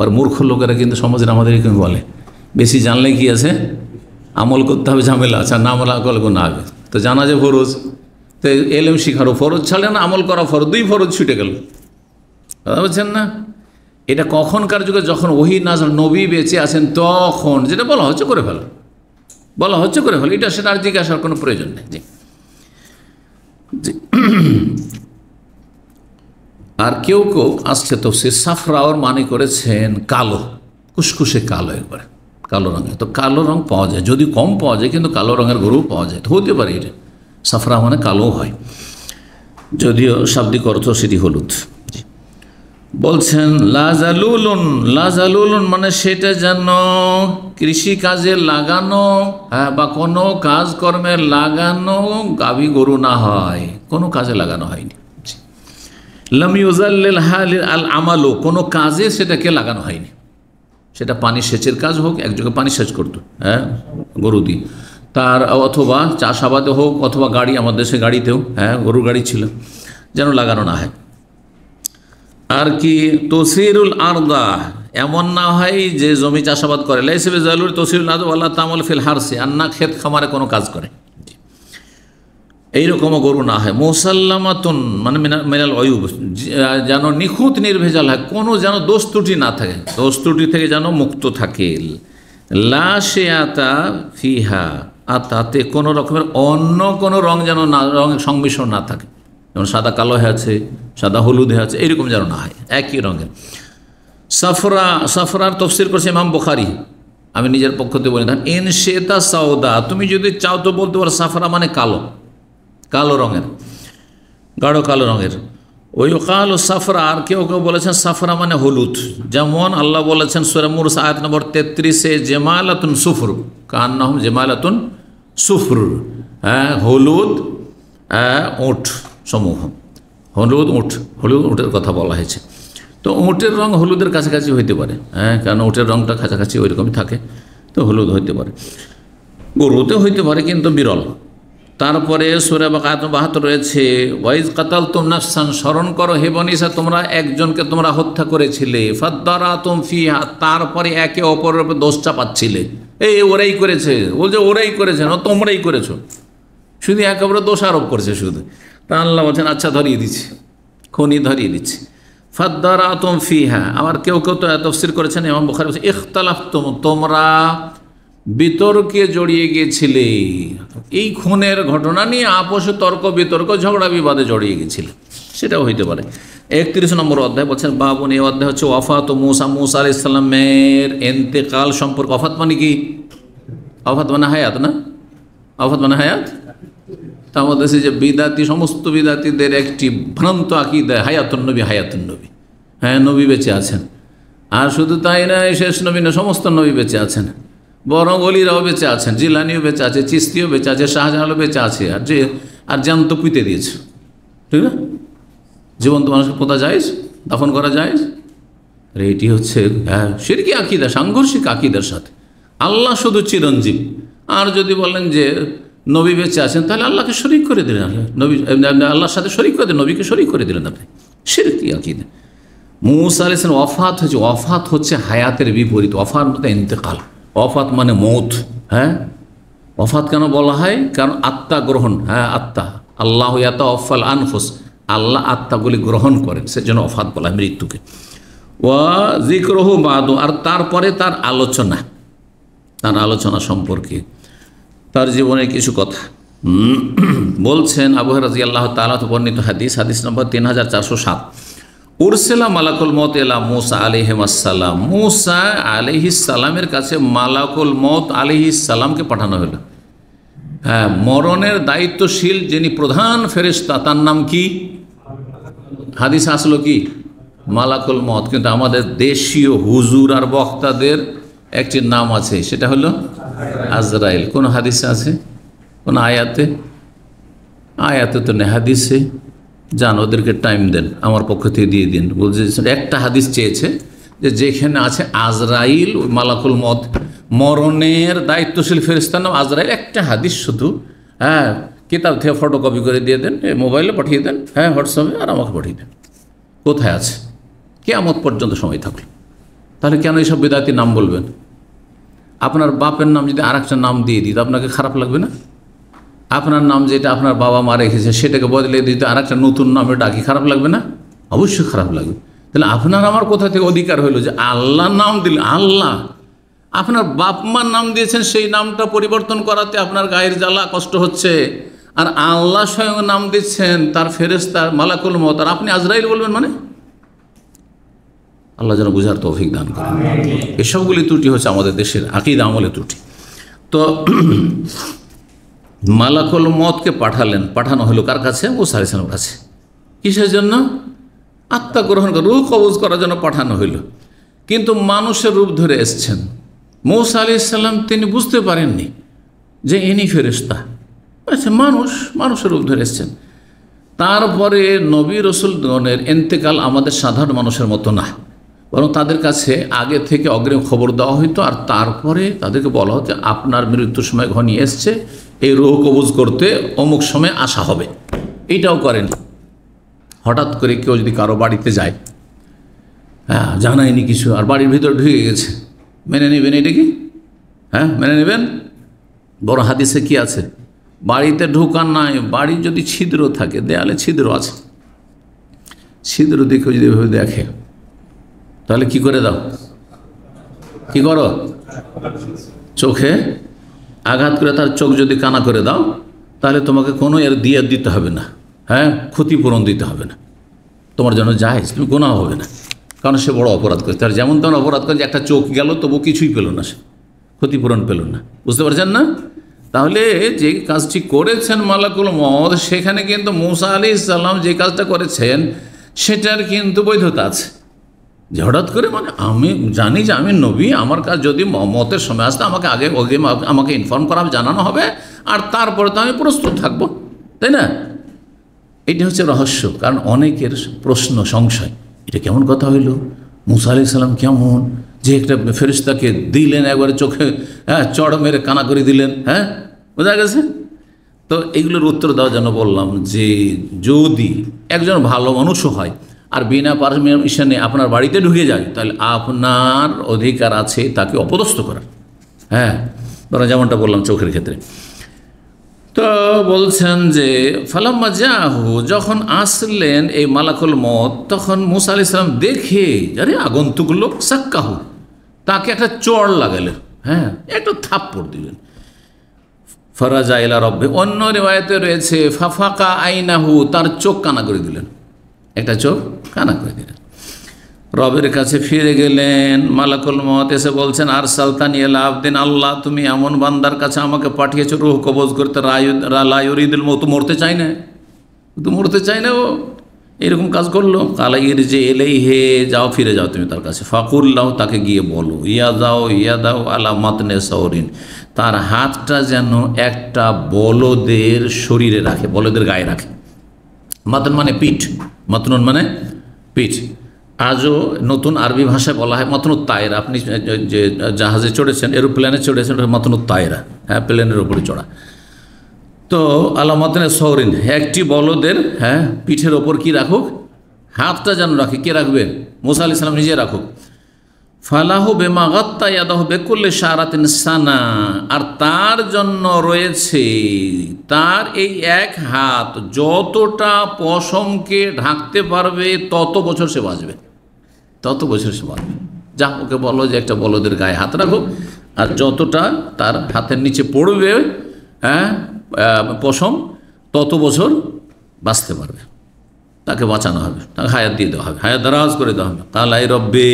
আর মূর্খ লোকেরা কিন্তু সমাজের আমাদের এরকম বলে বেশি জানলে কি আছে আমল করতে হবে ঝামেলা আছে না আমল আকল না হবে তো জানা যে ফরজ তো এলএম শিখারও ফরজ ছাড়ে না আমল করা ফরজ দুই ফরজ ছুটে গেল কথা বলছেন না এটা কখনকার যুগে যখন ওহি নাজ নবী বেঁচে আছেন তখন যেটা বলা হচ্ছে করে ফেল বলা হচ্ছে করে ফেল এটা সেটা আর জিজ্ঞাসার কোনো প্রয়োজন নেই আর কেউ কেউ আসছে তো সে সাফরাওর মানে করেছেন কালো কুসকুসে কালো একবারে কালো রঙে তো কালো রং পাওয়া যায় যদি কম পাওয়া যায় কিন্তু কালো রঙের গরুও পাওয়া যায় তো হতে পারে এটা সাফরা মানে কালো হয় যদিও শাব্দিক অর্থ সেটি হলুদ বলছেন লাজালুলুন লাজালুলুন মানে সেটা যেন কৃষি কাজে লাগানো হ্যাঁ বা কোনো কাজকর্মে লাগানো গাভী গরু না হয় কোনো কাজে লাগানো হয়নি লামিউজাল্লিল হাল আল আমালো কোনো কাজে সেটাকে লাগানো হয়নি সেটা পানি সেচের কাজ হোক একযোগে পানি সেচ করতো হ্যাঁ গরু দিয়ে তার অথবা চাষাবাদে হোক অথবা গাড়ি আমাদের দেশে গাড়িতেও হ্যাঁ গরু গাড়ি ছিল যেন লাগানো না হয় আর কি তসিরুল আর্দা এমন না হয় যে জমি চাষাবাদ করে লাইসেবে জয়ালুর তসিরুল আদ আল্লাহ তামল ফিল হারসে আর না ক্ষেত খামারে কোনো কাজ করে এইরকমও গরু না হয় মোসাল্লামাতুন মানে মিনাল অয়ুব যেন নিখুঁত নির্ভেজাল হয় কোনো যেন দোষ ত্রুটি না থাকে দোষ ত্রুটি থেকে যেন মুক্ত থাকে লাশে আতা ফিহা আর তাতে কোনো রকমের অন্য কোনো রং যেন না রঙের সংমিশ্রণ না থাকে যেমন সাদা কালো হয়ে হ্যাঁ আছে সাদা হলুদ হয়ে হ্যাঁ আছে এরকম যেন না হয় একই রঙের সাফরা সাফরার তফসির করছে ইমাম বোখারি আমি নিজের পক্ষ থেকে বলি থাকি এন শেতা সাউদা তুমি যদি চাও তো বলতে পারো সাফরা মানে কালো কালো রঙের গাঢ় কালো রঙের ওই কাল ও সাফরার কেউ কেউ বলেছেন সাফরা মানে হলুদ যেমন আল্লাহ বলেছেন সুরামুর আয়াত নম্বর তেত্রিশে জেমালাতুন সুফর কান্নাহম জেমালাতুন সুফর হ্যাঁ হলুদ হ্যাঁ, উঠ সমূহ হলুদ উঠ হলুদ উঠের কথা বলা হয়েছে তো উঁটের রং হলুদের কাছাকাছি হইতে পারে হ্যাঁ কেন উঁটের রংটা কাছাকাছি ওই রকমই থাকে তো হলুদ হইতে পারে গরুতে হইতে পারে কিন্তু বিরল তারপরে সুরে বাহাত রয়েছে ওয়াইজ কাতাল তুম নাফসান স্মরণ করো হে বনিসা তোমরা একজনকে তোমরা হত্যা করেছিলে ফাদ্দারা তুম ফিহা তারপরে একে অপরের উপর দোষ চাপাচ্ছিলে এই ওরাই করেছে বলছে ওরাই করেছে না তোমরাই করেছো শুধু একে অপরে দোষ আরোপ করছে শুধু তা আল্লাহ বলছেন আচ্ছা ধরিয়ে দিচ্ছি খনি ধরিয়ে দিচ্ছি ফাদ্দার আতম ফিহা আবার কেউ কেউ তো তফসির করেছেন এমন বোখারি বলছে ইখতালাফ তোম তোমরা বিতর্কে জড়িয়ে গিয়েছিলে এই খুনের ঘটনা নিয়ে আপোষ তর্ক বিতর্ক ঝগড়া বিবাদে জড়িয়ে গেছিল সেটাও হইতে পারে একত্রিশ নম্বর অধ্যায় বলছেন বাবুন এই অধ্যায় হচ্ছে অফাত মুসা মুসা আল ইসলামের এন্তেকাল সম্পর্ক অফাত মানে কি অফাত মানে হায়াত না অফাত মানে হায়াত তার মধ্যে যে বিদাতি সমস্ত বিদাতিদের একটি ভ্রান্ত দেয় হায়াতুর নবী হায়াতুর নবী হ্যাঁ নবী বেঁচে আছেন আর শুধু তাই না শেষ নবী না সমস্ত নবী বেঁচে আছেন বরং অলিরাও বেঁচে আছেন জিলানিও বেঁচে আছে চিস্তিও বেঁচে আছে শাহজাহালও বেঁচে আছে আর যে আর জ্যান্ত পুঁতে দিয়েছে ঠিক না জীবন্ত মানুষকে পোতা যায় দাফন করা যায় আর এটি হচ্ছে হ্যাঁ সেরকি আকিদা সাংঘর্ষিক আঁকিদের সাথে আল্লাহ শুধু চিরঞ্জীব আর যদি বলেন যে নবী বেঁচে আছেন তাহলে আল্লাহকে শরিক করে দিলেন নবী আল্লাহর সাথে শরিক করে দিলেন নবীকে শরিক করে দিলেন আপনি সেরকি আকিদা মুসা আলি ইসলাম অফাত হচ্ছে অফাত হচ্ছে হায়াতের বিপরীত অফাত মতো মানে ইন্তেকাল অফাত মানে মৌত হ্যাঁ অফাত কেন বলা হয় কারণ আত্মা গ্রহণ হ্যাঁ আত্মা আল্লাহ ইয়াতা অফাল আনফোস আল্লাহ আত্মাগুলি গ্রহণ করেন সেজন্য অফাত বলা হয় মৃত্যুকে ওয়া জিক্রহ মাদু আর তারপরে তার আলোচনা তার আলোচনা সম্পর্কে তার জীবনের কিছু কথা বলছেন আবু রাজি আল্লাহ তালা বর্ণিত হাদিস হাদিস নম্বর তিন হাজার চারশো সাত উরসেলা মালাকুল মত এলা মুসা আলিহিমাসাল্লাম মুসা সালামের কাছে মালাকুল মত সালামকে পাঠানো হলো হ্যাঁ মরণের দায়িত্বশীল যিনি প্রধান ফেরিস্তা তার নাম কি হাদিস আসলো কি মালাকুল মত কিন্তু আমাদের দেশীয় হুজুর আর বক্তাদের একটি নাম আছে সেটা হলো আজরাইল কোন হাদিসে আছে কোন আয়াতে আয়াতে তো নেই হাদিসে যান ওদেরকে টাইম দেন আমার পক্ষ থেকে দিয়ে দিন বলছে একটা হাদিস চেয়েছে যে যেখানে আছে আজরাইল মালাকুল মত মরণের দায়িত্বশীল ফেরিস্তার নাম আজরাইল একটা হাদিস শুধু হ্যাঁ কিতাব থেকে ফটোকপি করে দিয়ে দেন মোবাইলে পাঠিয়ে দেন হ্যাঁ হোয়াটসঅ্যাপে আর আমাকে পাঠিয়ে দেন কোথায় আছে কেমত পর্যন্ত সময় থাকলো তাহলে কেন এইসব বেদাতি নাম বলবেন আপনার বাপের নাম যদি আর একটা নাম দিয়ে দিত আপনাকে খারাপ লাগবে না আপনার নাম যেটা আপনার বাবা মা রেখেছে সেটাকে বদলে দিতে আর একটা নতুন নামে ডাকি খারাপ লাগবে না অবশ্যই খারাপ লাগবে তাহলে আপনার আমার কোথা থেকে অধিকার হলো যে আল্লাহ নাম দিল আল্লাহ আপনার বাপ মার নাম দিয়েছেন সেই নামটা পরিবর্তন করাতে আপনার গায়ের জ্বালা কষ্ট হচ্ছে আর আল্লাহ স্বয়ং নাম দিচ্ছেন তার ফেরেস্তার মালাকুল মত আর আপনি আজরাইল বলবেন মানে আল্লাহ যেন বুঝার তৌফিক দান করেন এসবগুলি ত্রুটি হচ্ছে আমাদের দেশের আকিদ আমলে ত্রুটি তো মালাকল মতকে পাঠালেন পাঠানো হলো কার কাছে মুসা ইসলামের কাছে কিসের জন্য আত্মা গ্রহণ করে রূপ কবজ করার জন্য পাঠানো হইল কিন্তু মানুষের রূপ ধরে এসছেন মৌসা আলি ইসাল্লাম তিনি বুঝতে পারেননি যে ইনি ফেরিস্তা আচ্ছা মানুষ মানুষের রূপ ধরে এসছেন তারপরে নবী রসুলগণের এন্তেকাল আমাদের সাধারণ মানুষের মতো না বরং তাদের কাছে আগে থেকে অগ্রিম খবর দেওয়া হইতো আর তারপরে তাদেরকে বলা হতো আপনার মৃত্যুর সময় ঘনিয়ে এসছে এই রোহ কবজ করতে অমুক সময় আসা হবে এটাও করেন হঠাৎ করে কেউ যদি কারো বাড়িতে যায় হ্যাঁ জানায়নি কিছু আর বাড়ির ভিতরে ঢুকে গেছে মেনে নেবেন এটা কি হ্যাঁ মেনে নেবেন বড় হাদিসে কি আছে বাড়িতে ঢোকা নাই বাড়ি যদি ছিদ্র থাকে দেয়ালে ছিদ্র আছে ছিদ্র দিকে যদি এভাবে দেখে তাহলে কি করে দাও কি করো চোখে আঘাত করে তার চোখ যদি কানা করে দাও তাহলে তোমাকে কোনো এর দিয়ে দিতে হবে না হ্যাঁ ক্ষতিপূরণ দিতে হবে না তোমার জন্য যায় তুমি গোনা হবে না কারণ সে বড় অপরাধ করে তার যেমন তেমন অপরাধ করে যে একটা চোখ গেল তবু কিছুই পেল না সে ক্ষতিপূরণ পেল না বুঝতে পারছেন না তাহলে যে কাজটি করেছেন মালাকুল মদ সেখানে কিন্তু মৌসা আলি ইসাল্লাম যে কাজটা করেছেন সেটার কিন্তু বৈধতা আছে যে হঠাৎ করে মানে আমি জানি যে আমি নবী আমার কাজ যদি মতের সময় আসতে আমাকে আগে অগ্রিম আমাকে ইনফর্ম করা জানানো হবে আর তারপরে তো আমি প্রস্তুত থাকবো তাই না এটি হচ্ছে রহস্য কারণ অনেকের প্রশ্ন সংশয় এটা কেমন কথা হইল মুসা আলি সাল্লাম কেমন যে একটা ফেরিস্তাকে দিলেন একবারে চোখে হ্যাঁ চড় মেরে কানা করে দিলেন হ্যাঁ বোঝা গেছে তো এগুলোর উত্তর দেওয়ার জন্য বললাম যে যদি একজন ভালো মানুষও হয় আর বিনা পারমিশনে আপনার বাড়িতে ঢুকে যায় তাহলে আপনার অধিকার আছে তাকে অপদস্থ করার হ্যাঁ ধরো যেমনটা বললাম চোখের ক্ষেত্রে তো বলছেন যে ফালাম্মা জাহু যখন আসলেন এই মালাকুল মত তখন মুসা আলি ইসলাম দেখে আরে আগন্তুক লোক সাক্কাহু তাকে একটা চড় লাগালেন হ্যাঁ একটা থাপ্পড় দিলেন ফরাজা এলা রব্বে অন্য রেওয়ায়তে রয়েছে ফাফাকা আইনাহু তার চোখ কানা করে দিলেন একটা চোখ কানা করে দিলেন রবের কাছে ফিরে গেলেন মালাকুল মত এসে বলছেন আর সালতান এলা আবদিন আল্লাহ তুমি এমন বান্দার কাছে আমাকে পাঠিয়েছো রুহ কবজ করতে রায়ুরিদুল মতো মরতে চাই না তো মরতে চাই না ও এরকম কাজ করলো কালাইয়ের যে এলেই হে যাও ফিরে যাও তুমি তার কাছে ফাকুল্লাহ তাকে গিয়ে বলো ইয়া দাও ইয়া দাও আলা মাতনে সাউরিন তার হাতটা যেন একটা বলদের শরীরে রাখে বলদের গায়ে রাখে মাতন মানে পিঠ মতনুন মানে পিঠ আজও নতুন আরবি ভাষায় বলা হয় মতন তায়রা আপনি যে জাহাজে চড়েছেন এরোপ্লেনে চড়েছেন মতন তায়রা হ্যাঁ প্লেনের ওপরে চড়া তো আলামতনে সৌরিন একটি বলদের হ্যাঁ পিঠের ওপর কি রাখুক হাতটা যেন রাখে কে রাখবেন মোসা আলি সালাম নিজে রাখুক ফালাহু বেমা গত্তা ইয়াদাহ বেকুল্লে সারাতিন সানা আর তার জন্য রয়েছে তার এই এক হাত যতটা পশমকে ঢাকতে পারবে তত বছর সে বাঁচবে তত বছর সে বাঁচবে যা ওকে বলো যে একটা বলদের গায়ে হাত রাখো আর যতটা তার হাতের নিচে পড়বে হ্যাঁ পশম তত বছর বাঁচতে পারবে তাকে বাঁচানো হবে তাকে হায়াত দিয়ে দেওয়া হবে হায়াত দারাজ করে দেওয়া হবে তাহলে রব্বে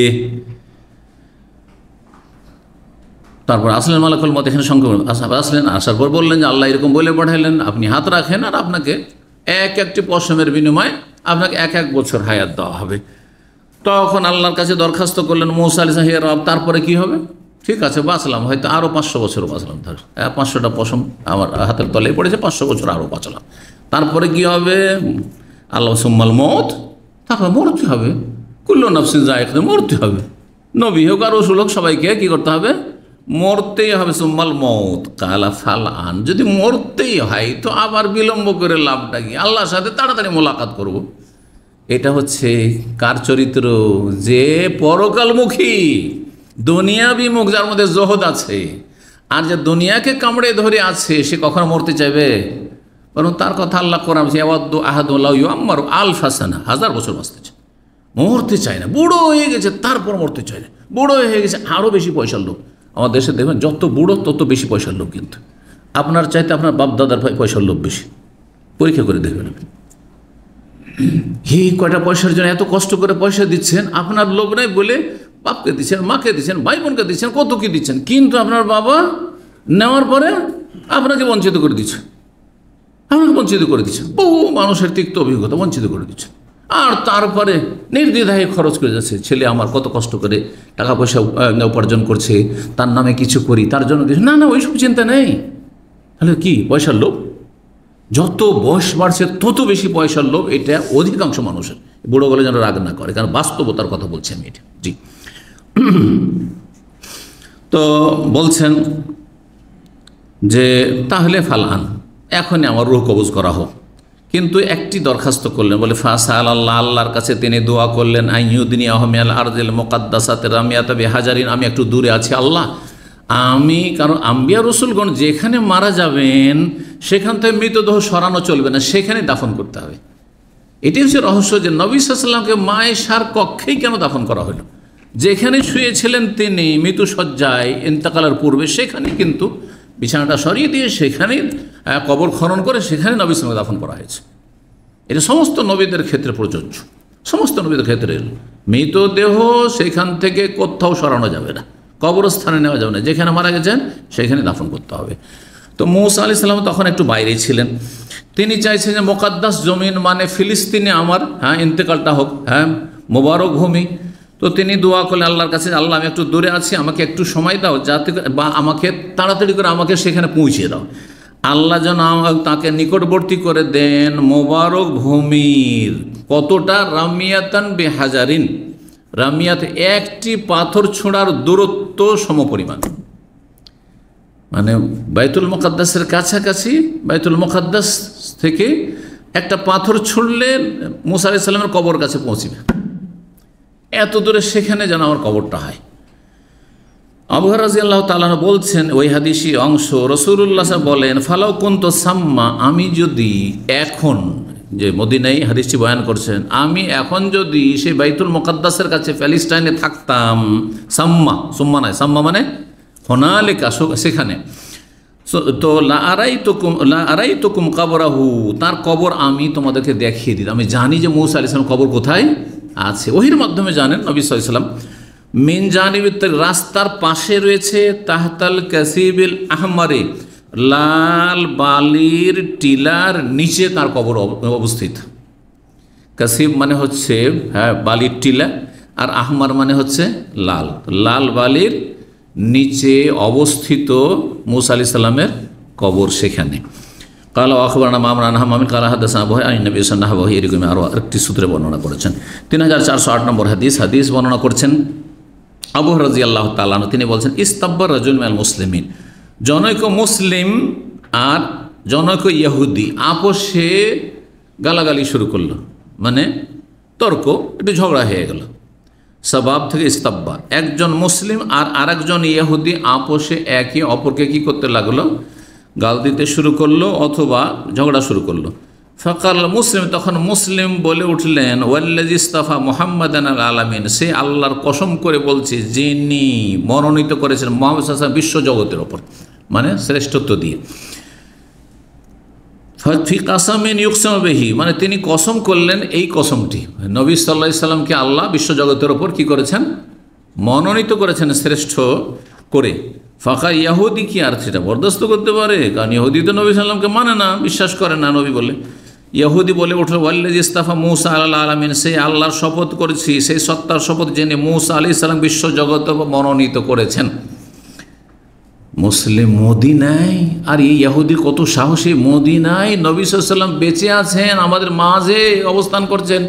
তারপর আসলেন মালাকুল মত এখানে সংক্রমণ আচ্ছা, আসলেন আসার পর বললেন যে আল্লাহ এরকম বলে পাঠাইলেন আপনি হাত রাখেন আর আপনাকে এক একটি পশমের বিনিময়ে আপনাকে এক এক বছর হায়াত দেওয়া হবে তখন আল্লাহর কাছে দরখাস্ত করলেন মৌসা আলী সাহিয়া রব তারপরে কি হবে ঠিক আছে বাঁচলাম হয়তো আরও পাঁচশো বছর বাঁচলাম ধর পাঁচশোটা পশম আমার হাতের তলেই পড়েছে পাঁচশো বছর আরও বাঁচলাম তারপরে কি হবে আল্লাহ সুম্মাল মত তারপরে মরতে হবে কুল্লো নফসিন জায়গা মরতে হবে নবী হোক আর ওসুল হোক সবাইকে কী করতে হবে মরতেই হবে সুম্মাল মত কালা ফাল আন যদি মরতেই হয় তো আবার বিলম্ব করে লাভটা কি আল্লাহর সাথে তাড়াতাড়ি মোলাকাত করব। এটা হচ্ছে কার চরিত্র যে পরকালমুখী দুনিয়া বিমুখ যার মধ্যে জহদ আছে আর যে দুনিয়াকে কামড়ে ধরে আছে সে কখনো মরতে চাইবে বরং তার কথা আল্লাহ কোরআন আবাদ আহাদুল্লাহ আমার আল ফাসানা হাজার বছর বাঁচতে চায় মরতে চায় না বুড়ো হয়ে গেছে তারপর মরতে চায় না বুড়ো হয়ে গেছে আরও বেশি পয়সার লোক আমার দেশে দেখবেন যত বুড়ো তত বেশি পয়সার লোভ কিন্তু আপনার চাইতে আপনার বাপ দাদার ভাই পয়সার লোভ বেশি পরীক্ষা করে দেখবেন আপনি হি কয়টা পয়সার জন্য এত কষ্ট করে পয়সা দিচ্ছেন আপনার লোভ নাই বলে বাপকে দিচ্ছেন মাকে দিচ্ছেন ভাই বোনকে দিচ্ছেন কত কি দিচ্ছেন কিন্তু আপনার বাবা নেওয়ার পরে আপনাকে বঞ্চিত করে দিচ্ছে আপনাকে বঞ্চিত করে দিচ্ছে বহু মানুষের তিক্ত অভিজ্ঞতা বঞ্চিত করে দিচ্ছে আর তারপরে নির্দ্বিধায় খরচ করে যাচ্ছে ছেলে আমার কত কষ্ট করে টাকা পয়সা উপার্জন করছে তার নামে কিছু করি তার জন্য কিছু না না ওইসব চিন্তা নেই তাহলে কি পয়সার লোভ যত বয়স বাড়ছে তত বেশি পয়সার লোভ এটা অধিকাংশ মানুষের বুড়ো গলে যেন রাগ না করে কারণ বাস্তবতার কথা বলছি আমি এটা জি তো বলছেন যে তাহলে ফালান এখনই আমার রুহ কবজ করা হোক কিন্তু একটি দরখাস্ত করলেন বলে ফাঁসা আল্লাহ আল্লাহর কাছে তিনি দোয়া করলেন আইউদ্দিনী আহমিয়াল আরজেল মোকাদ্দাসাতে রামিয়াত হাজারিন আমি একটু দূরে আছি আল্লাহ আমি কারণ আম্বিয়া রসুলগণ যেখানে মারা যাবেন সেখান থেকে মৃতদেহ সরানো চলবে না সেখানে দাফন করতে হবে এটি হচ্ছে রহস্য যে নবী সাল্লামকে সার কক্ষেই কেন দাফন করা হলো যেখানে শুয়েছিলেন তিনি মৃত্যুসজ্জায় ইন্তকালের পূর্বে সেখানে কিন্তু বিছানাটা সরিয়ে দিয়ে সেখানে কবর খনন করে সেখানে নবী সঙ্গে দাফন করা হয়েছে এটা সমস্ত নবীদের ক্ষেত্রে প্রযোজ্য সমস্ত নবীদের ক্ষেত্রে মৃতদেহ সেখান থেকে কোথাও সরানো যাবে না কবরস্থানে নেওয়া যাবে না যেখানে মারা গেছেন সেখানে দাফন করতে হবে তো মৌসা আলি সাল্লাম তখন একটু বাইরে ছিলেন তিনি চাইছেন যে মোকাদ্দাস জমিন মানে ফিলিস্তিনে আমার হ্যাঁ ইন্তেকালটা হোক হ্যাঁ মোবারক ভূমি তো তিনি দোয়া করলেন আল্লাহর কাছে আল্লাহ আমি একটু দূরে আছি আমাকে একটু সময় দাও যাতে বা আমাকে তাড়াতাড়ি করে আমাকে সেখানে পৌঁছে দাও আল্লাহ যেন তাকে নিকটবর্তী করে দেন মোবারক ভূমির কতটা রামিয়াতান বেহাজারিন রামিয়াত একটি পাথর ছোঁড়ার দূরত্ব সমপরিমাণ মানে বাইতুল মোকাদ্দাসের কাছাকাছি বাইতুল মোকাদ্দাস থেকে একটা পাথর ছুড়লে মুসা আলাইসাল্লামের কবর কাছে পৌঁছিবে এত দূরে সেখানে যেন আমার কবরটা হয় আবহাওয়া রাজি আল্লাহ তালা বলছেন ওই হাদিসি অংশ রসুল্লাহ বলেন ফালাও কন্ত সাম্মা আমি যদি এখন যে মদিনাই হাদিসটি বয়ান করছেন আমি এখন যদি সেই বাইতুল মোকাদ্দাসের কাছে প্যালিস্টাইনে থাকতাম সাম্মা সোম্মা নয় সাম্মা মানে হোনালেকা সেখানে তো লা আরাই তোকুম লা আরাই তোকুম কবরাহু তার কবর আমি তোমাদেরকে দেখিয়ে দিতাম আমি জানি যে মৌসা আলিসাম কবর কোথায় আছে ওহির মাধ্যমে জানেন নবী সাল্লাম মিন জানিবিত্তের রাস্তার পাশে রয়েছে তাহতাল ক্যাসিবিল আহমারে লাল বালির টিলার নিচে তার কবর অবস্থিত কাসিব মানে হচ্ছে হ্যাঁ বালির টিলা আর আহমার মানে হচ্ছে লাল লাল বালির নিচে অবস্থিত মুসা আলি সাল্লামের কবর সেখানে কালা আখবরানা মামরান হামিন কালা হাদাসা বহে আইন নবী সান্নাহ বহি এরকম আরও একটি সূত্রে বর্ণনা করেছেন তিন হাজার চারশো আট নম্বর হাদিস হাদিস বর্ণনা করছেন আবু রাজি আল্লাহ তালান তিনি বলছেন ইস্তাব্বর রাজুন মাল মুসলিমিন জনৈক মুসলিম আর জনৈক ইয়াহুদি আপোষে গালাগালি শুরু করলো মানে তর্ক একটু ঝগড়া হয়ে গেল সবাব থেকে ইস্তাব্বার একজন মুসলিম আর আরেকজন ইয়াহুদি আপোষে একে অপরকে কি করতে লাগলো গাল দিতে শুরু করলো অথবা ঝগড়া শুরু করলো ফকাল মুসলিম তখন মুসলিম বলে উঠলেন ওয়াল্লাজ ইস্তাফা মোহাম্মদ আনাল আলামিন সে আল্লাহর কসম করে বলছে যিনি মনোনীত করেছেন মোহাম্মদ হাসান বিশ্বজগতের ওপর মানে শ্রেষ্ঠত্ব দিয়ে ফিকাসামিন বেহি মানে তিনি কসম করলেন এই কসমটি নবী সাল্লা সাল্লামকে আল্লাহ বিশ্বজগতের ওপর কি করেছেন মনোনীত করেছেন শ্রেষ্ঠ করে ফাঁকা ইয়াহুদি কি আর সেটা বরদাস্ত করতে পারে কারণ ইহুদি তো নবী সাল্লামকে মানে না বিশ্বাস করে না নবী বলে ইয়াহুদি বলে ওঠো ওয়াল্লেজ ইস্তাফা মৌসা আল্লাহ আলমিন সেই আল্লাহর শপথ করেছি সেই সত্তার শপথ জেনে মৌসা আলি ইসলাম বিশ্বজগত মনোনীত করেছেন মুসলিম নাই আর এই ইয়াহুদি কত সাহসী মদিনায় নবী সাল্লাম বেঁচে আছেন আমাদের মাঝে অবস্থান করছেন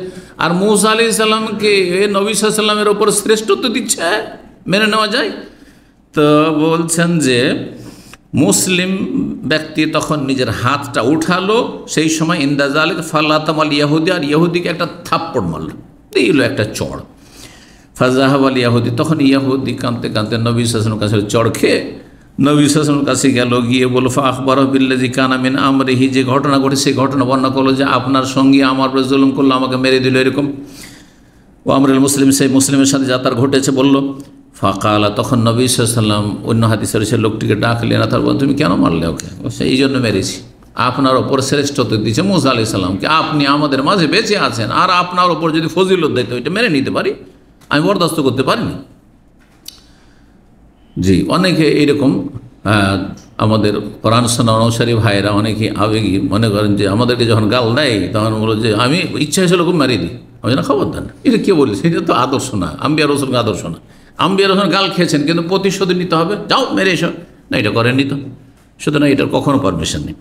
আর মৌসা আলি ইসলামকে নবী সাল্লামের ওপর শ্রেষ্ঠত্ব দিচ্ছে মেনে নেওয়া যায় তো বলছেন যে মুসলিম ব্যক্তি তখন নিজের হাতটা উঠালো সেই সময় ইন্দাজ আলিক ফাল্লাতামাল ইয়াহুদি আর ইয়াহুদিকে একটা থাপ্পড় মারল দিল একটা চড় ফাজাহাব আল ইয়াহুদি তখন ইয়াহুদি কাঁদতে কাঁদতে নবী শাসনের কাছে চড় খেয়ে নবী শাসনের কাছে গেল গিয়ে বলো ফা আকবর বিল্লাজি কানামিন আমরিহি যে ঘটনা ঘটে সেই ঘটনা বর্ণনা করলো যে আপনার সঙ্গে আমার জুলুম করলো আমাকে মেরে দিল এরকম ও আমরুল মুসলিম সেই মুসলিমের সাথে যাতার ঘটেছে বললো ফাঁকালা তখন নবী সাল্লাম অন্য হাদিসের সে লোকটিকে ডাকলে না তারপর তুমি কেন মারলে ওকে সে এই জন্য মেরেছি আপনার ওপর শ্রেষ্ঠত্ব দিচ্ছে মুসা আলি সাল্লামকে আপনি আমাদের মাঝে বেঁচে আছেন আর আপনার ওপর যদি ফজিলত দেয় তো এটা মেনে নিতে পারি আমি বরদাস্ত করতে পারিনি জি অনেকে এরকম আমাদের কোরআন সোনা অনুসারী ভাইয়েরা অনেকে আবেগী মনে করেন যে আমাদেরকে যখন গাল দেয় তখন বলো যে আমি ইচ্ছা হিসেবে খুব মারিয়ে দিই আমি যেন খবর দেন এটা কে বলি সেটা তো আদর্শ না আমি আর রসুলকে আদর্শ না আম্বিয়া রসুন গাল খেয়েছেন কিন্তু প্রতিশোধ নিতে হবে যাও মেরে এসো না এটা করেননি তো সুতরাং এটার কখনো পারমিশন নেই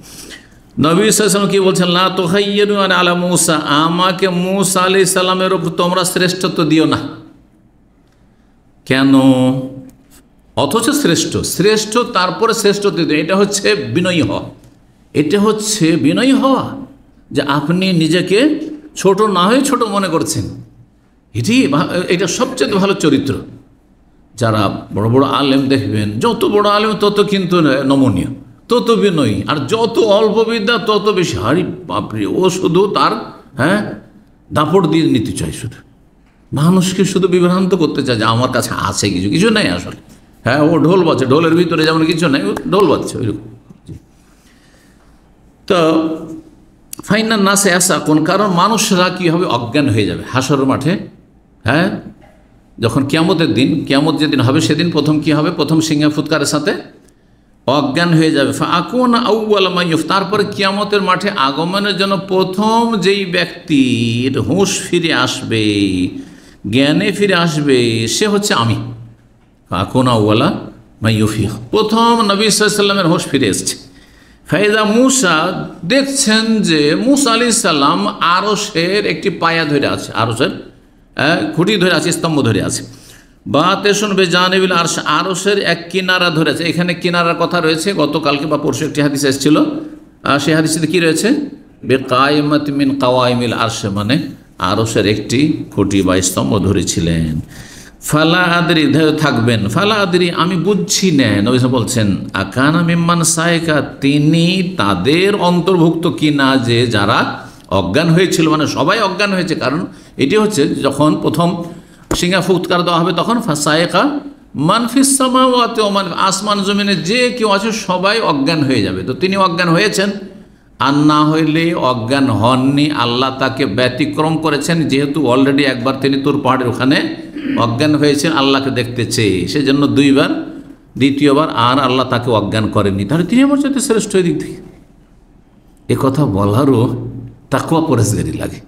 নবী সাল্লাম কি বলছেন লা তোহাইয়ের আলা মৌসা আমাকে মৌসা আলি সাল্লামের ওপর তোমরা শ্রেষ্ঠত্ব দিও না কেন অথচ শ্রেষ্ঠ শ্রেষ্ঠ তারপরে শ্রেষ্ঠত্ব দিও এটা হচ্ছে বিনয়ী হওয়া এটা হচ্ছে বিনয়ী হওয়া যে আপনি নিজেকে ছোট না হয়ে ছোট মনে করছেন এটি এটা সবচেয়ে ভালো চরিত্র যারা বড় বড় আলেম দেখবেন যত বড় আলেম তত কিন্তু নমনীয় তত বিনয়ী আর যত অল্প বিদ্যা তত বেশি হারি বাপরে ও শুধু তার হ্যাঁ দাপট দিয়ে নিতে চাই শুধু মানুষকে শুধু বিভ্রান্ত করতে চায় যে আমার কাছে আছে কিছু কিছু নেই আসলে হ্যাঁ ও ঢোল বাজছে ঢোলের ভিতরে যেমন কিছু নেই ও ঢোল বাজছে ওইরকম তো ফাইনাল নাসে আসা কোন কারণ মানুষরা কী হবে অজ্ঞান হয়ে যাবে হাসর মাঠে হ্যাঁ যখন কিয়ামতের দিন কিয়ামত যেদিন হবে সেদিন প্রথম কি হবে প্রথম সিংহে ফুৎকারের সাথে অজ্ঞান হয়ে যাবে আকুন আউআলমাইফ তারপরে কিয়ামতের মাঠে আগমনের জন্য প্রথম যেই ব্যক্তির হুঁশ ফিরে আসবে জ্ঞানে ফিরে আসবে সে হচ্ছে আমি আকুন আউআলা মাইফিহ প্রথম নবী সাল্লামের হোঁশ ফিরে এসছে ফাইজা মুসা দেখছেন যে মুসা আলি সাল্লাম আরসের একটি পায়া ধরে আছে আরসের হ্যাঁ, খুঁটি ধরে আছে স্তম্ভ ধরে আছে বা তেসন বে জাহানবিল আর আরসের এক কিনারা ধরে আছে এখানে কিনারার কথা রয়েছে গতকালকে বা পরশু একটি হাদিস এসেছিল সেই হাদিসে কী রয়েছে বে কায়মত মিন কাওয়াইমিল আরশে মানে আরসের একটি খুঁটি বা স্তম্ভ ধরেছিলেন ফালা আদরি থাকবেন ফালা আদরি আমি বুঝছি নেন নবী বলছেন আকানা মিম্মান সায়কা তিনি তাদের অন্তর্ভুক্ত কিনা যে যারা অজ্ঞান হয়েছিল মানে সবাই অজ্ঞান হয়েছে কারণ এটি হচ্ছে যখন প্রথম সিঙ্গা ফুৎকার দেওয়া হবে তখন ফাঁসায়েকা মানফিসামাওয়াতে মান আসমান জমিনে যে কেউ আছে সবাই অজ্ঞান হয়ে যাবে তো তিনি অজ্ঞান হয়েছেন আর না হইলে অজ্ঞান হননি আল্লাহ তাকে ব্যতিক্রম করেছেন যেহেতু অলরেডি একবার তিনি তোর পাহাড়ের ওখানে অজ্ঞান হয়েছেন আল্লাহকে দেখতে চেয়ে সেজন্য দুইবার দ্বিতীয়বার আর আল্লাহ তাকে অজ্ঞান করেননি তাহলে তিনি আমার চাইতে শ্রেষ্ঠ দিক থেকে কথা বলারও তাকুয়া পরেজগারি লাগে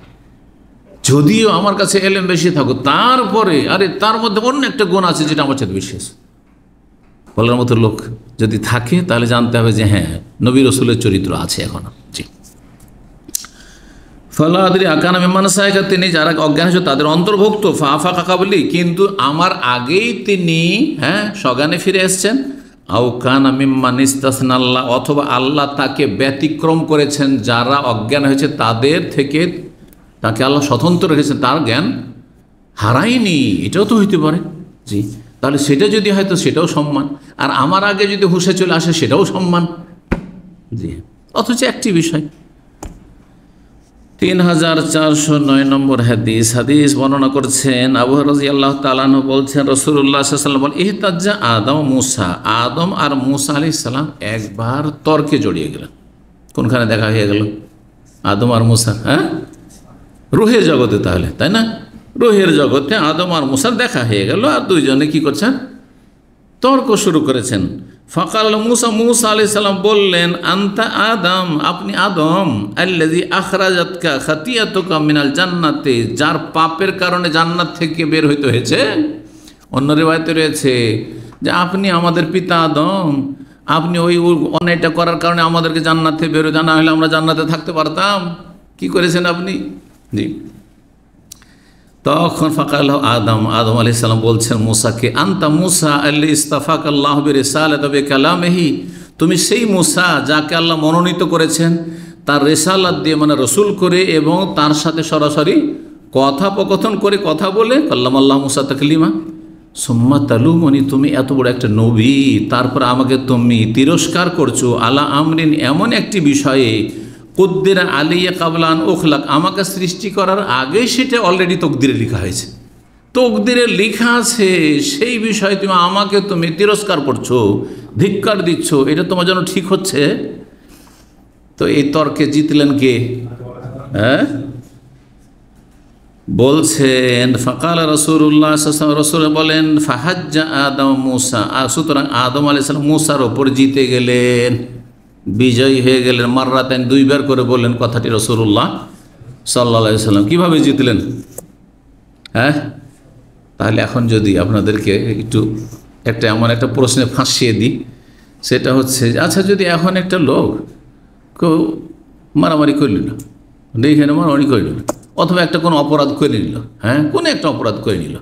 যদিও আমার কাছে এলেম বেশি থাকো তারপরে আরে তার মধ্যে অন্য একটা গুণ আছে যেটা আমার সাথে বিশেষ বলার মতো লোক যদি থাকে তাহলে জানতে হবে যে হ্যাঁ নবী রসুলের চরিত্র আছে এখন জি ফলাহাদি আকানা মেমান সাহেকা তিনি যারা অজ্ঞান হয়েছে তাদের অন্তর্ভুক্ত ফাফা কাকা বলি কিন্তু আমার আগেই তিনি হ্যাঁ সগানে ফিরে এসছেন আউকান আমিম্মান আল্লাহ অথবা আল্লাহ তাকে ব্যতিক্রম করেছেন যারা অজ্ঞান হয়েছে তাদের থেকে তাকে আল্লাহ স্বতন্ত্র রেখেছেন তার জ্ঞান হারায়নি এটাও তো হইতে পারে জি তাহলে সেটা যদি হয় তো সেটাও সম্মান আর আমার আগে যদি হুসে চলে আসে সেটাও সম্মান জি অথচ একটি বিষয় তিন হাজার চারশো নয় নম্বর হাদিস হাদিস বর্ণনা করছেন আবু রাজি আল্লাহ তালান বলছেন রসুল্লাহ সাল্লাম বল ইহতাজ্জা আদম মুসা আদম আর মুসা আলি সাল্লাম একবার তর্কে জড়িয়ে গেলেন কোনখানে দেখা হয়ে গেল আদম আর মুসা হ্যাঁ রুহের জগতে তাহলে তাই না রুহের জগতে আদম আর মুসার দেখা হয়ে গেল আর দুইজনে কি করছেন তর্ক শুরু করেছেন ফকাল মুসা মুসা আলি সাল্লাম বললেন আন্তা আদম আপনি আদম আল্লাদি আখরাজাতকা খাতিয়াতকা মিনাল জান্নাতে যার পাপের কারণে জান্নাত থেকে বের হইতে হয়েছে অন্য রেবায়তে রয়েছে যে আপনি আমাদের পিতা আদম আপনি ওই অন্যায়টা করার কারণে আমাদেরকে জান্নাত থেকে বের বেরো জানা হলে আমরা জান্নাতে থাকতে পারতাম কি করেছেন আপনি জি তখন ফাঁকা আদম আদম আলি সাল্লাম বলছেন মুসাকে আন্তা মুসা আল্লি ইস্তাফাক রেসাল তবে কালামেহি তুমি সেই মুসা যাকে আল্লাহ মনোনীত করেছেন তার রেসালাত দিয়ে মানে রসুল করে এবং তার সাথে সরাসরি কথাপকথন করে কথা বলে কাল্লাম আল্লাহ মুসা তাকলিমা সোম্মা তালুমনি তুমি এত বড় একটা নবী তারপর আমাকে তুমি তিরস্কার করছো আলা আমরিন এমন একটি বিষয়ে কদ্দিরা আলিয়া কাবলান ওখলাক আমাকে সৃষ্টি করার আগে সেটা অলরেডি তকদিরে লেখা হয়েছে তকদিরে লেখা আছে সেই বিষয়ে তুমি আমাকে তুমি তিরস্কার করছো ধিক্কার দিচ্ছ এটা তোমার জন্য ঠিক হচ্ছে তো এই তর্কে জিতলেন কে হ্যাঁ বলছেন ফকাল রসুল্লাহ রসুল বলেন ফাহাজ্জা আদম মুসা সুতরাং আদম আলি মুসার ওপর জিতে গেলেন বিজয়ী হয়ে গেলেন মাররাতেন দুইবার করে বললেন কথাটি রসুল্লাহ সাল্লা সাল্লাম কীভাবে জিতলেন হ্যাঁ তাহলে এখন যদি আপনাদেরকে একটু একটা এমন একটা প্রশ্নে ফাঁসিয়ে দিই সেটা হচ্ছে আচ্ছা যদি এখন একটা লোক কেউ মারামারি করল না এইখানে মারামারি করে নিল অথবা একটা কোনো অপরাধ করে নিল হ্যাঁ কোনো একটা অপরাধ করে নিল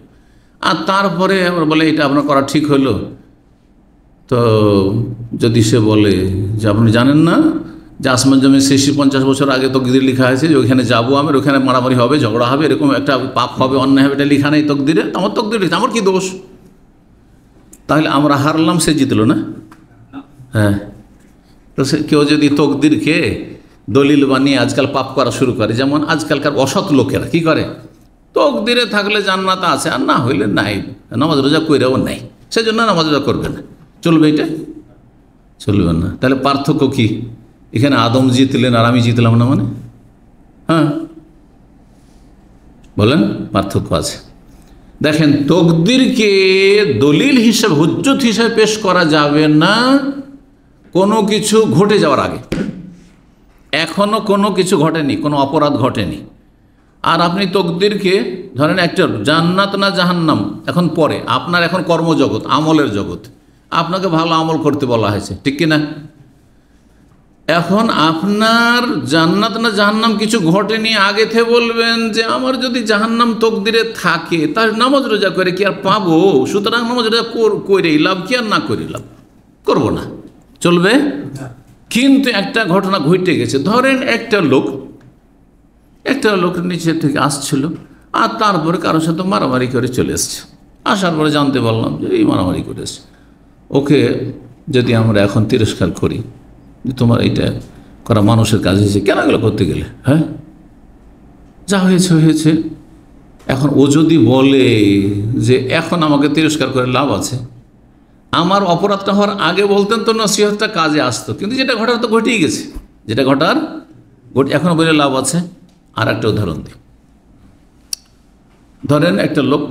আর তারপরে বলে এটা আপনার করা ঠিক হলো তো যদি সে বলে যে আপনি জানেন না যে আসমান জমি শেষি পঞ্চাশ বছর আগে তকদিরে লেখা আছে যে ওইখানে যাবো আমি ওখানে মারামারি হবে ঝগড়া হবে এরকম একটা পাপ হবে অন্যায় হবে এটা লেখা নেই তকদিরে আমার তকদির লিখে আমার কি দোষ তাহলে আমরা হারলাম সে জিতলো না হ্যাঁ তো সে কেউ যদি তকদিরকে দলিল বানিয়ে আজকাল পাপ করা শুরু করে যেমন আজকালকার অসৎ লোকেরা কি করে তকদিরে থাকলে জান্নাত আছে আর না হইলে নাই নামাজ রোজা করেও নাই সেজন্য নামাজ রোজা করবে না চলবে এটা চলবে না তাহলে পার্থক্য কি এখানে আদম জিতলেন আর আমি জিতলাম না মানে হ্যাঁ বলেন পার্থক্য আছে দেখেন তকদিরকে দলিল হিসেবে হজ্জত হিসেবে পেশ করা যাবে না কোনো কিছু ঘটে যাওয়ার আগে এখনও কোনো কিছু ঘটেনি কোনো অপরাধ ঘটেনি আর আপনি তকদিরকে ধরেন একটা জান্নাত না জাহান্নাম এখন পরে আপনার এখন কর্মজগৎ আমলের জগৎ আপনাকে ভালো আমল করতে বলা হয়েছে ঠিক কিনা এখন আপনার জান্নাত না জাহান্নাম কিছু ঘটেনি আগে থেকে বলবেন যে আমার যদি জাহান্নাম তকদিরে থাকে তার নামাজ রোজা করে কি আর পাবো সুতরাং নামাজ রোজা করে লাভ কি আর না করে লাভ করবো না চলবে কিন্তু একটা ঘটনা ঘটে গেছে ধরেন একটা লোক একটা লোক নিচে থেকে আসছিল আর তারপরে কারোর সাথে মারামারি করে চলে এসছে আসার পরে জানতে পারলাম যে এই মারামারি করে এসছে ওকে যদি আমরা এখন তিরস্কার করি যে তোমার এইটা করা মানুষের কাজ হয়েছে কেন গেলো করতে গেলে হ্যাঁ যা হয়েছে হয়েছে এখন ও যদি বলে যে এখন আমাকে তিরস্কার করে লাভ আছে আমার অপরাধটা হওয়ার আগে বলতেন তো নসিহতটা কাজে আসতো কিন্তু যেটা ঘটার তো ঘটেই গেছে যেটা ঘটার এখনও বলে লাভ আছে আর একটা উদাহরণ দিই ধরেন একটা লোক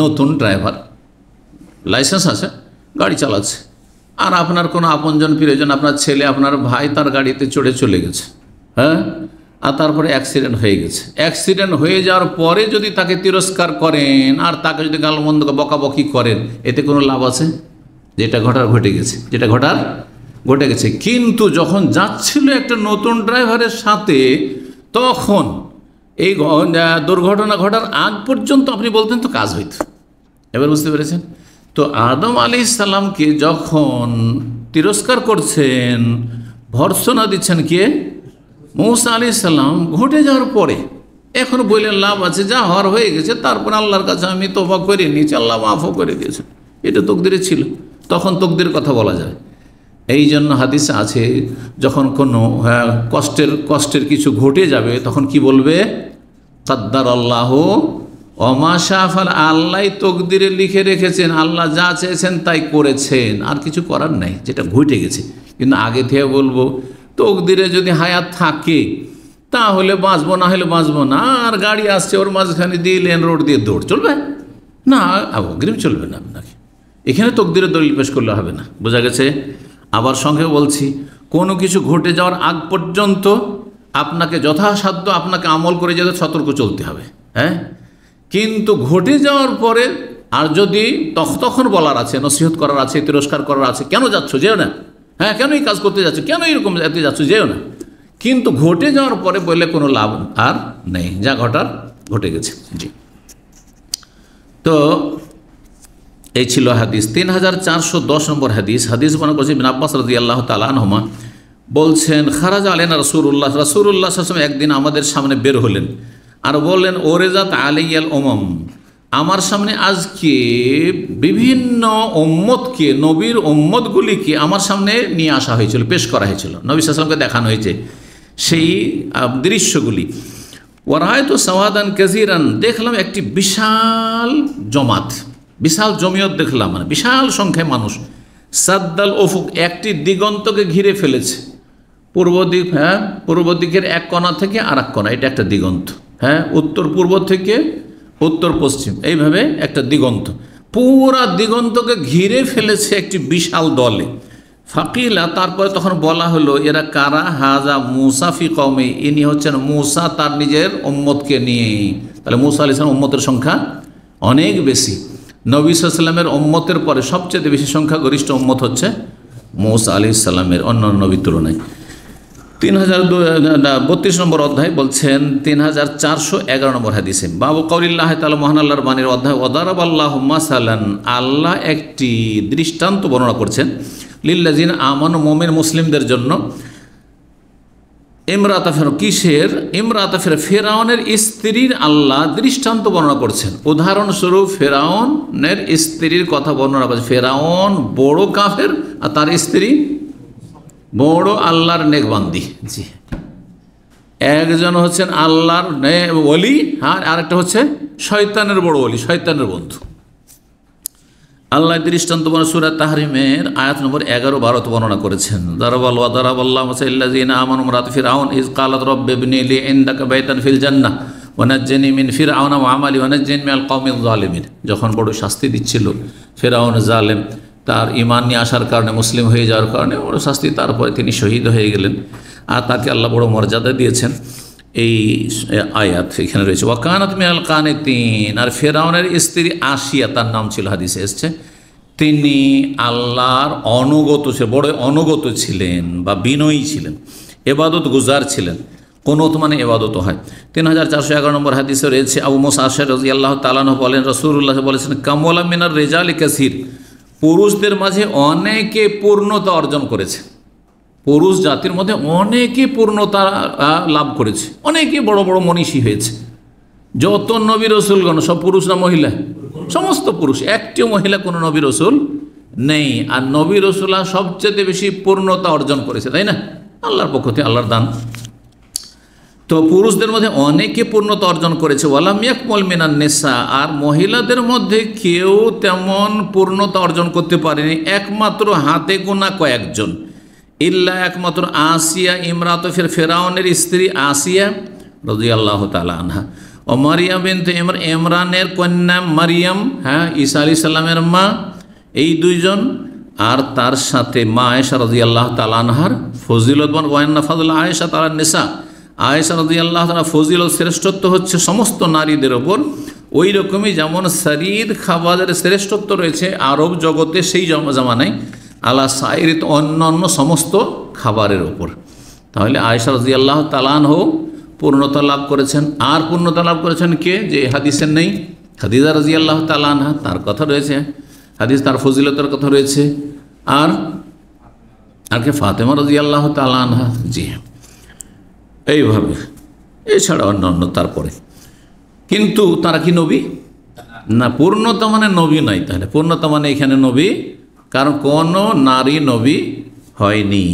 নতুন ড্রাইভার লাইসেন্স আছে গাড়ি চালাচ্ছে আর আপনার কোনো আপনজন প্রিয়জন আপনার ছেলে আপনার ভাই তার গাড়িতে চড়ে চলে গেছে হ্যাঁ আর তারপরে অ্যাক্সিডেন্ট হয়ে গেছে অ্যাক্সিডেন্ট হয়ে যাওয়ার পরে যদি তাকে তিরস্কার করেন আর তাকে যদি গালমন্দ বকাবকি করেন এতে কোনো লাভ আছে যেটা ঘটার ঘটে গেছে যেটা ঘটার ঘটে গেছে কিন্তু যখন যাচ্ছিল একটা নতুন ড্রাইভারের সাথে তখন এই দুর্ঘটনা ঘটার আগ পর্যন্ত আপনি বলতেন তো কাজ হইত এবার বুঝতে পেরেছেন তো আদম আলী ইসাল্লামকে যখন তিরস্কার করছেন ভর্সনা দিচ্ছেন কে মৌসা আলি সাল্লাম ঘটে যাওয়ার পরে এখন বললেন লাভ আছে যা হওয়ার হয়ে গেছে তারপর আল্লাহর কাছে আমি তোফা করে নিচে আল্লাহ মাফও করে দিয়েছেন এটা তকদিরে ছিল তখন তকদির কথা বলা যায় এই জন্য হাদিস আছে যখন কোনো হ্যাঁ, কষ্টের কষ্টের কিছু ঘটে যাবে তখন কি বলবে কাদ্দার আল্লাহ অমাশাফার আল্লাহ তকদিরে লিখে রেখেছেন আল্লাহ যা চেয়েছেন তাই করেছেন আর কিছু করার নাই যেটা ঘটে গেছে কিন্তু আগে থেকে বলবো তকদিরে যদি হায়াত থাকে তাহলে বাঁচবো না হলে বাঁচবো না আর গাড়ি আসছে ওর মাঝখানে দিয়ে লেন রোড দিয়ে দৌড় চলবে না অগ্রিম চলবে না আপনাকে এখানে তকদিরে দলিল পেশ করলে হবে না বোঝা গেছে আবার সঙ্গে বলছি কোনো কিছু ঘটে যাওয়ার আগ পর্যন্ত আপনাকে যথাসাধ্য আপনাকে আমল করে যেতে সতর্ক চলতে হবে হ্যাঁ কিন্তু ঘটে যাওয়ার পরে আর যদি তখন তখন বলার আছে নসিহত করার আছে তিরস্কার করার আছে কেন যাচ্ছ যেও না হ্যাঁ কেন এই কাজ করতে যাচ্ছ কেন এরকম এতে যাচ্ছ যেও না কিন্তু ঘটে যাওয়ার পরে বললে কোনো লাভ আর নেই যা ঘটার ঘটে গেছে জি তো এই ছিল হাদিস তিন হাজার চারশো দশ নম্বর হাদিস হাদিস মনে করছে বিন আব্বাস রাজি আল্লাহ তালহমা বলছেন খারাজ আলেন রসুরুল্লাহ রসুরুল্লাহ একদিন আমাদের সামনে বের হলেন আর বললেন ওরেজাত আলিয়াল ওমম আমার সামনে আজকে বিভিন্ন ওম্মতকে নবীর ওম্মতগুলিকে আমার সামনে নিয়ে আসা হয়েছিল পেশ করা হয়েছিল নবী সালামকে দেখানো হয়েছে সেই দৃশ্যগুলি ওরায়তো সওয়াদান কাজিরান দেখলাম একটি বিশাল জমাত বিশাল জমিয়ত দেখলাম মানে বিশাল সংখ্যায় মানুষ সাদ্দাল ওফুক একটি দিগন্তকে ঘিরে ফেলেছে পূর্ব দিক হ্যাঁ পূর্ব দিকের এক কণা থেকে আর এক কণা এটা একটা দিগন্ত হ্যাঁ উত্তর পূর্ব থেকে উত্তর পশ্চিম এইভাবে একটা দিগন্ত পুরা দিগন্তকে ঘিরে ফেলেছে একটি বিশাল দলে ফাকিলা তারপরে তখন বলা হলো এরা কারা হাজা মুসাফি কমে ইনি হচ্ছেন মুসা তার নিজের ওম্মতকে নিয়ে তাহলে মুসা আলি ইসলাম ওম্মতের সংখ্যা অনেক বেশি নবী সাল্লামের ওম্মতের পরে সবচেয়ে বেশি সংখ্যা গরিষ্ঠ ওম্মত হচ্ছে মৌসা আলি সাল্লামের অন্যান্য নবীর তুলনায় তিন হাজার বত্রিশ নম্বর অধ্যায় বলছেন তিন হাজার চারশো এগারো নম্বর হাদিসে বাবু কৌলিল্লাহ তাল মোহান আল্লাহর বাণীর অধ্যায় ওদারব আল্লাহ মাসালান আল্লাহ একটি দৃষ্টান্ত বর্ণনা করছেন লিল্লাজিন আমান মোমেন মুসলিমদের জন্য ইমরাতা ফের কিসের ইমরাতা ফের ফেরাউনের স্ত্রীর আল্লাহ দৃষ্টান্ত বর্ণনা করছেন উদাহরণস্বরূপ ফেরাউনের স্ত্রীর কথা বর্ণনা করছে ফেরাউন বড় কাফের আর তার স্ত্রী বড় আল্লাহর নেকবান্দি জি একজন হচ্ছেন আল্লাহর অলি আর আরেকটা হচ্ছে শয়তানের বড় অলি শয়তানের বন্ধু আল্লাহ দৃষ্টান্ত সুরা তাহরিমের আয়াত নম্বর এগারো ভারত বর্ণনা করেছেন দারাবাল্লাহ ফির আউন ইজ জান্না ফির যখন বড় শাস্তি দিচ্ছিল ফেরাউন জালেম তার ইমান নিয়ে আসার কারণে মুসলিম হয়ে যাওয়ার কারণে বড় শাস্তি তারপরে তিনি শহীদ হয়ে গেলেন আর তাকে আল্লাহ বড় মর্যাদা দিয়েছেন এই আয়াত এখানে রয়েছে ওয়াকানত মিয়াল কানে তিন আর ফেরাউনের স্ত্রী আসিয়া তার নাম ছিল হাদিসে এসছে তিনি আল্লাহর অনুগত ছিল বড় অনুগত ছিলেন বা বিনয়ী ছিলেন এবাদত গুজার ছিলেন কোনত মানে এবাদত হয় তিন হাজার চারশো এগারো নম্বর হাদিসে রয়েছে আবু মোসা আশের রাজি আল্লাহ তালানো বলেন রসুল্লাহ বলেছেন কামলা মিনার রেজাল কাসির পুরুষদের মাঝে অনেকে পূর্ণতা অর্জন করেছে পুরুষ জাতির মধ্যে অনেকে পূর্ণতা লাভ করেছে অনেকে বড় বড় মনীষী হয়েছে যত নবী রসুলগণ সব পুরুষ না মহিলা সমস্ত পুরুষ একটিও মহিলা কোনো নবী রসুল নেই আর নবী রসুলা সবচেয়ে বেশি পূর্ণতা অর্জন করেছে তাই না আল্লাহর পক্ষ থেকে আল্লাহর দান তো পুরুষদের মধ্যে অনেকে পূর্ণতা অর্জন করেছে ওয়ালাম ইয়াকমল মিনান নেশা আর মহিলাদের মধ্যে কেউ তেমন পূর্ণতা অর্জন করতে পারেনি একমাত্র হাতে গোনা কয়েকজন ইল্লা একমাত্র আসিয়া ইমরাত ফের ফেরাউনের স্ত্রী আসিয়া রদি আল্লাহ তালানহা ও মারিয়াম ইমর ইমরানের কন্যা মারিয়াম হ্যাঁ ঈসা আলি সাল্লামের মা এই দুইজন আর তার সাথে মা আয়েশা রদি আল্লাহ তালানহার ফজিলত বন ওয়ান্না ফাজুল্লাহ আয়েশা তালা নেশা আয়েশা রদি আল্লাহ তালা ফজিল শ্রেষ্ঠত্ব হচ্ছে সমস্ত নারীদের ওপর ওই রকমই যেমন শরীর খাবারের শ্রেষ্ঠত্ব রয়েছে আরব জগতে সেই জামানায় আলা সাইরিত অন্য অন্য সমস্ত খাবারের ওপর তাহলে আয়েশা রদি আল্লাহ তালান হো পূর্ণতা লাভ করেছেন আর পূর্ণতা লাভ করেছেন কে যে হাদিসের নেই হাদিজা রাজি আল্লাহ তালানহা তার কথা রয়েছে হাদিস তার ফজিলতার কথা রয়েছে আর আর কে ফাতেমা রাজি আল্লাহ তালানহা জি হ্যাঁ এইভাবে এছাড়া অন্য অন্য তারপরে কিন্তু তারা কি নবী না পূর্ণতা মানে নবী নাই তাহলে পূর্ণতা মানে এখানে নবী কারণ কোনো নারী নবী হয়নি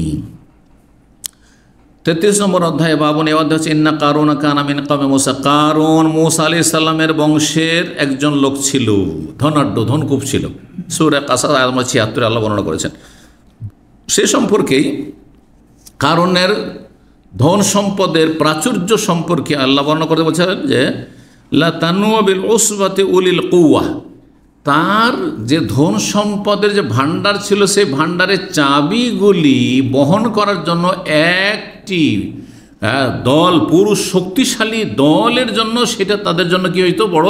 তেত্রিশ নম্বর অধ্যায় বাবন এ অধ্যায় হচ্ছে কারণ কানামিন কামে মোসা কারণ মোসা আলি সাল্লামের বংশের একজন লোক ছিল ধনাঢ্য ধনকূপ ছিল সৌরা কাসাদ আলমা ছিয়াত্তর আল্লাহ বর্ণনা করেছেন সে সম্পর্কেই কারণের ধন সম্পদের প্রাচুর্য সম্পর্কে আল্লাহ বর্ণনা করতে বলছেন যে লাতানুয়াবিল ওসবাতে উলিল কৌয়া তার যে ধন সম্পদের যে ভাণ্ডার ছিল সেই ভাণ্ডারের চাবিগুলি বহন করার জন্য একটি দল পুরুষ শক্তিশালী দলের জন্য সেটা তাদের জন্য কি হইতো বড়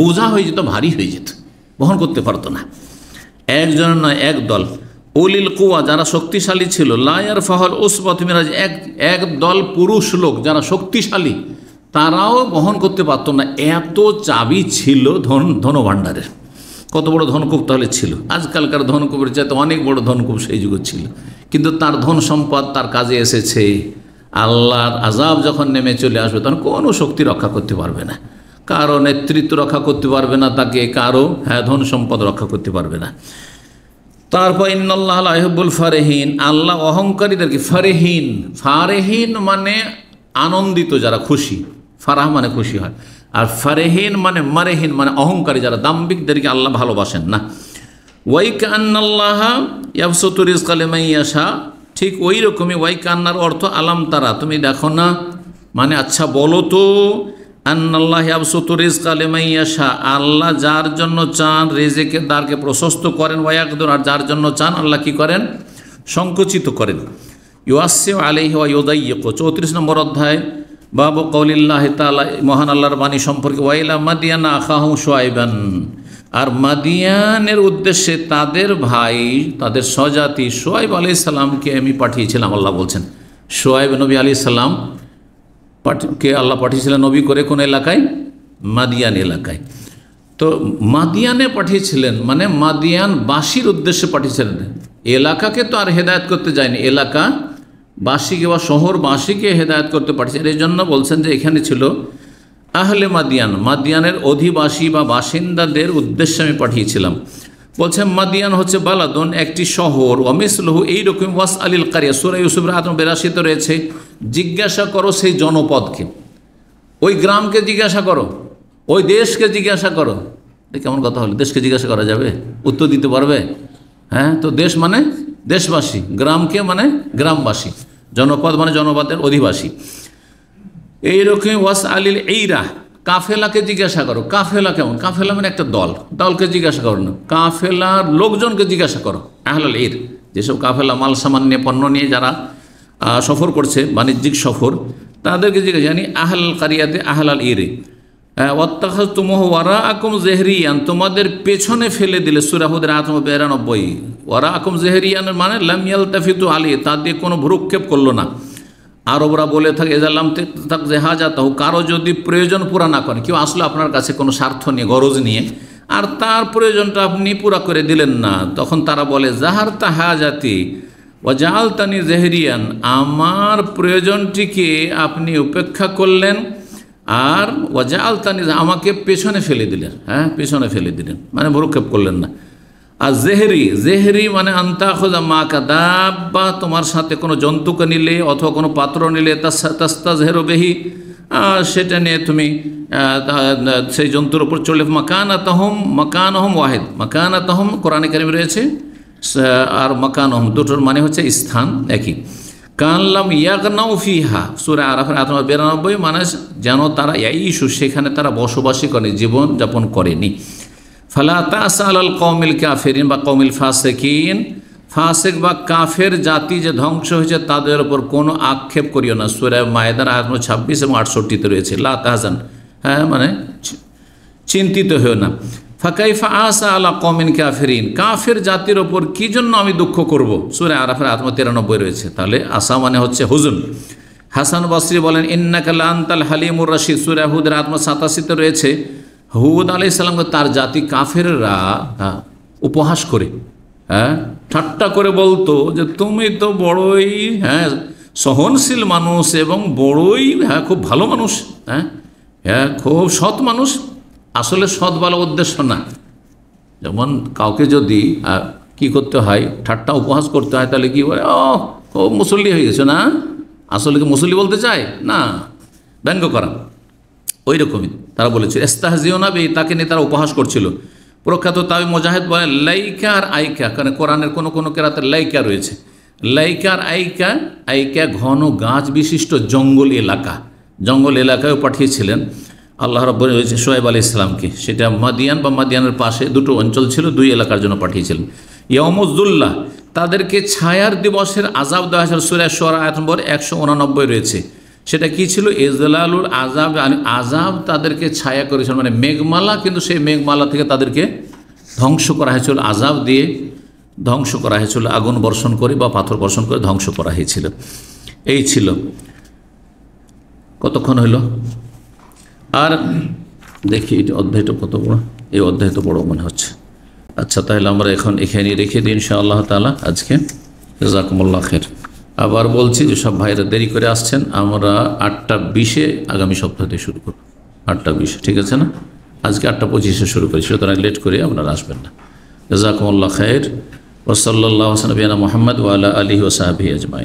বোঝা হয়ে যেত ভারী হয়ে যেত বহন করতে পারতো না একজনের নয় এক দল উলিল কুয়া যারা শক্তিশালী ছিল লায়ার ফাহর ওসবত মিরাজ এক এক দল পুরুষ লোক যারা শক্তিশালী তারাও বহন করতে পারত না এত চাবি ছিল ধন ধনভাণ্ডারের কত বড় ধনকূপ তাহলে ছিল আজকালকার ধনকূপের চাইতে অনেক বড় ধনকূপ সেই যুগে ছিল কিন্তু তার ধন সম্পদ তার কাজে এসেছে আল্লাহর আজাব যখন নেমে চলে আসবে তখন কোনো শক্তি রক্ষা করতে পারবে না কারো নেতৃত্ব রক্ষা করতে পারবে না তাকে কারো হ্যাঁ ধন সম্পদ রক্ষা করতে পারবে না তারপর ইন্নআল্লাহ আহবুল ফারেহীন আল্লাহ অহংকারীদেরকে ফারেহীন ফারেহীন মানে আনন্দিত যারা খুশি ফারাহ মানে খুশি হয় আর ফারেহীন মানে মারেহীন মানে অহংকারী যারা দাম্বিকদেরকে আল্লাহ ভালোবাসেন না ওয়াইকা আন্নাল্লাহ ইয়াবসতুর ইসকালেমাইয়াশা ঠিক ওই রকমই ওয়াইকা আন্নার অর্থ আলাম তারা তুমি দেখো না মানে আচ্ছা বলো তো আন্নাল্লাহ আবসুত রিজক আলিমাইয়া আল্লাহ যার জন্য চান রেজেকে দ্বারকে প্রশস্ত করেন ওয়াকদুর আর যার জন্য চান আল্লাহ কি করেন সংকুচিত করেন ইউয়াসিম আলিহি ওয়াইদাইয়ক চৌত্রিশ নম্বর অধ্যায় বাবু কৌলিল্লাহ তালা মহান আল্লাহর বাণী সম্পর্কে ওয়াইলা মাদিয়ানা আখাহু সোয়াইবান আর মাদিয়ানের উদ্দেশ্যে তাদের ভাই তাদের স্বজাতি সোয়াইব আলি সাল্লামকে আমি পাঠিয়েছিলাম আল্লাহ বলছেন সোয়াইব নবী আলি সাল্লাম কে আল্লাহ পাঠিয়েছিলেন নবী করে কোন এলাকায় মাদিয়ান এলাকায় তো মাদিয়ানে পাঠিয়েছিলেন মানে মাদিয়ান বাসির উদ্দেশ্যে পাঠিয়েছিলেন এলাকাকে তো আর হেদায়ত করতে যায়নি এলাকা বাসীকে বা শহর বাসীকে হেদায়ত করতে পারছেন এই জন্য বলছেন যে এখানে ছিল আহলে মাদিয়ান মাদিয়ানের অধিবাসী বা বাসিন্দাদের উদ্দেশ্যে আমি পাঠিয়েছিলাম বলছে মাদিয়ান হচ্ছে বালাদন একটি শহর লহু এইরকম ওয়াস আলিল কারিয়া সুরা ইউসুফ রাহাত বেরাশিত রয়েছে জিজ্ঞাসা করো সেই জনপদকে ওই গ্রামকে জিজ্ঞাসা করো ওই দেশকে জিজ্ঞাসা করো কেমন কথা হলো দেশকে জিজ্ঞাসা করা যাবে উত্তর দিতে পারবে হ্যাঁ তো দেশ মানে দেশবাসী গ্রামকে মানে গ্রামবাসী জনপদ মানে জনপদের অধিবাসী এইরকম ওয়াস আলিল এইরা কাফেলাকে জিজ্ঞাসা করো কাফেলা কেমন কাফেলা মানে একটা দল দলকে জিজ্ঞাসা করো না কাফেলার লোকজনকে জিজ্ঞাসা করো আহলাল এর যেসব কাফেলা মাল সামান নিয়ে পণ্য নিয়ে যারা সফর করছে বাণিজ্যিক সফর তাদেরকে জিজ্ঞাসা জানি আহলাল কারিয়াতে আহলাল ইরে অত্যাখাজ তুমহ ওয়ারা আকম জেহরিয়ান তোমাদের পেছনে ফেলে দিলে সুরাহুদের আত্ম বিরানব্বই ওয়ারা আকম জেহরিয়ানের মানে লামিয়াল তাফিতু আলী দিয়ে কোনো ভ্রুক্ষেপ করলো না আরবরা বলে থাকে এজাল্লাম থাক যে হা যা কারো যদি প্রয়োজন পুরা না করে কেউ আসলো আপনার কাছে কোনো স্বার্থ নিয়ে গরজ নিয়ে আর তার প্রয়োজনটা আপনি পুরা করে দিলেন না তখন তারা বলে জাহার তাহা জাতি ওয়াজাল তানি জেহরিয়ান আমার প্রয়োজনটিকে আপনি উপেক্ষা করলেন আর ওয়াজাল তানি আমাকে পেছনে ফেলে দিলেন হ্যাঁ পেছনে ফেলে দিলেন মানে ভরক্ষেপ করলেন না আর জেহরি জেহরি মানে আন্তাখোজা মা কাদাব বা তোমার সাথে কোনো জন্তুকে নিলে অথবা কোনো পাত্র নিলে তাস্তা জেহরো বেহি সেটা নিয়ে তুমি সেই জন্তুর ওপর চলে মাকান আতহম মাকান আহম ওয়াহেদ মাকান আতহম কোরআনে কারিম রয়েছে আর মাকান আহম দুটোর মানে হচ্ছে স্থান একই কানলাম ইয়াগনাউ সুরে সুরা আরাফের আত্মা বিরানব্বই মানে যেন তারা ইস্যু সেখানে তারা বসবাসী করে জীবন যাপন করেনি ফালা তাসাল আল কৌমিল কাফেরিন বা কৌমিল ফাসেকিন ফাসেক বা কাফের জাতি যে ধ্বংস হয়েছে তাদের ওপর কোনো আক্ষেপ করিও না সুরায় মায়েদার আজম ছাব্বিশ এবং আটষট্টিতে রয়েছে লা তাহজান হ্যাঁ মানে চিন্তিত হয়েও না ফাকাইফা আসা আলা কমিন কাফেরিন কাফের জাতির ওপর কী জন্য আমি দুঃখ করব সুরে আরাফের আত্ম তিরানব্বই রয়েছে তাহলে আসা মানে হচ্ছে হুজুন হাসান বসরি বলেন ইন্নাকাল আন্তাল হালিমুর রশিদ সুরে হুদের আত্ম সাতাশিতে রয়েছে হুদ আলি ইসলামকে তার জাতি কাফেররা উপহাস করে হ্যাঁ ঠাট্টা করে বলতো যে তুমি তো বড়ই হ্যাঁ সহনশীল মানুষ এবং বড়ই হ্যাঁ খুব ভালো মানুষ হ্যাঁ হ্যাঁ খুব সৎ মানুষ আসলে সৎ ভালো উদ্দেশ্য না যেমন কাউকে যদি কি করতে হয় ঠাট্টা উপহাস করতে হয় তাহলে কি বলে ও খুব মুসল্লি হয়ে গেছে না আসলে কি মুসল্লি বলতে চায় না ব্যঙ্গ করা ওই রকমই তারা বলেছে এস্তাহজিও না তাকে নিয়ে তারা উপহাস করছিল প্রখ্যাত তাই মোজাহেদ বলে লাইকা আর আইকা কারণ কোরআনের কোনো কোনো কেরাতে লাইকা রয়েছে লাইকার আইকা আইকা ঘন গাছ বিশিষ্ট জঙ্গল এলাকা জঙ্গল এলাকায়ও পাঠিয়েছিলেন আল্লাহ রব সোহেব আলী ইসলামকে সেটা মাদিয়ান বা মাদিয়ানের পাশে দুটো অঞ্চল ছিল দুই এলাকার জন্য পাঠিয়েছিলেন ইয়মজদুল্লাহ তাদেরকে ছায়ার দিবসের আজাব দেওয়া হয়েছিল সুরায় সোয়ার এক নম্বর একশো উনানব্বই রয়েছে সেটা কি ছিল এজলালুল আজাব আজাব তাদেরকে ছায়া করেছিল মানে মেঘমালা কিন্তু সেই মেঘমালা থেকে তাদেরকে ধ্বংস করা হয়েছিল আজাব দিয়ে ধ্বংস করা হয়েছিল আগুন বর্ষণ করে বা পাথর বর্ষণ করে ধ্বংস করা হয়েছিল এই ছিল কতক্ষণ হইল আর দেখি এটা অধ্যায়টা কত বড় এই অধ্যায় তো বড় মনে হচ্ছে আচ্ছা তাহলে আমরা এখন এখানে রেখে দিই ইনশাআল্লাহ তালা আজকে জাকুমুল্লাহ খের আবার বলছি যে সব ভাইরা দেরি করে আসছেন আমরা আটটা বিশে আগামী সপ্তাহতে শুরু করব আটটা বিশে ঠিক আছে না আজকে আটটা পঁচিশে শুরু করি সুতরাং লেট করে আপনারা আসবেন না জাজাকুমুল্লাহ খায়ের ওসল্লাহ হাসানবিয়ানা মোহাম্মদ ওয়ালা আলী ওসাহাবি আজমাই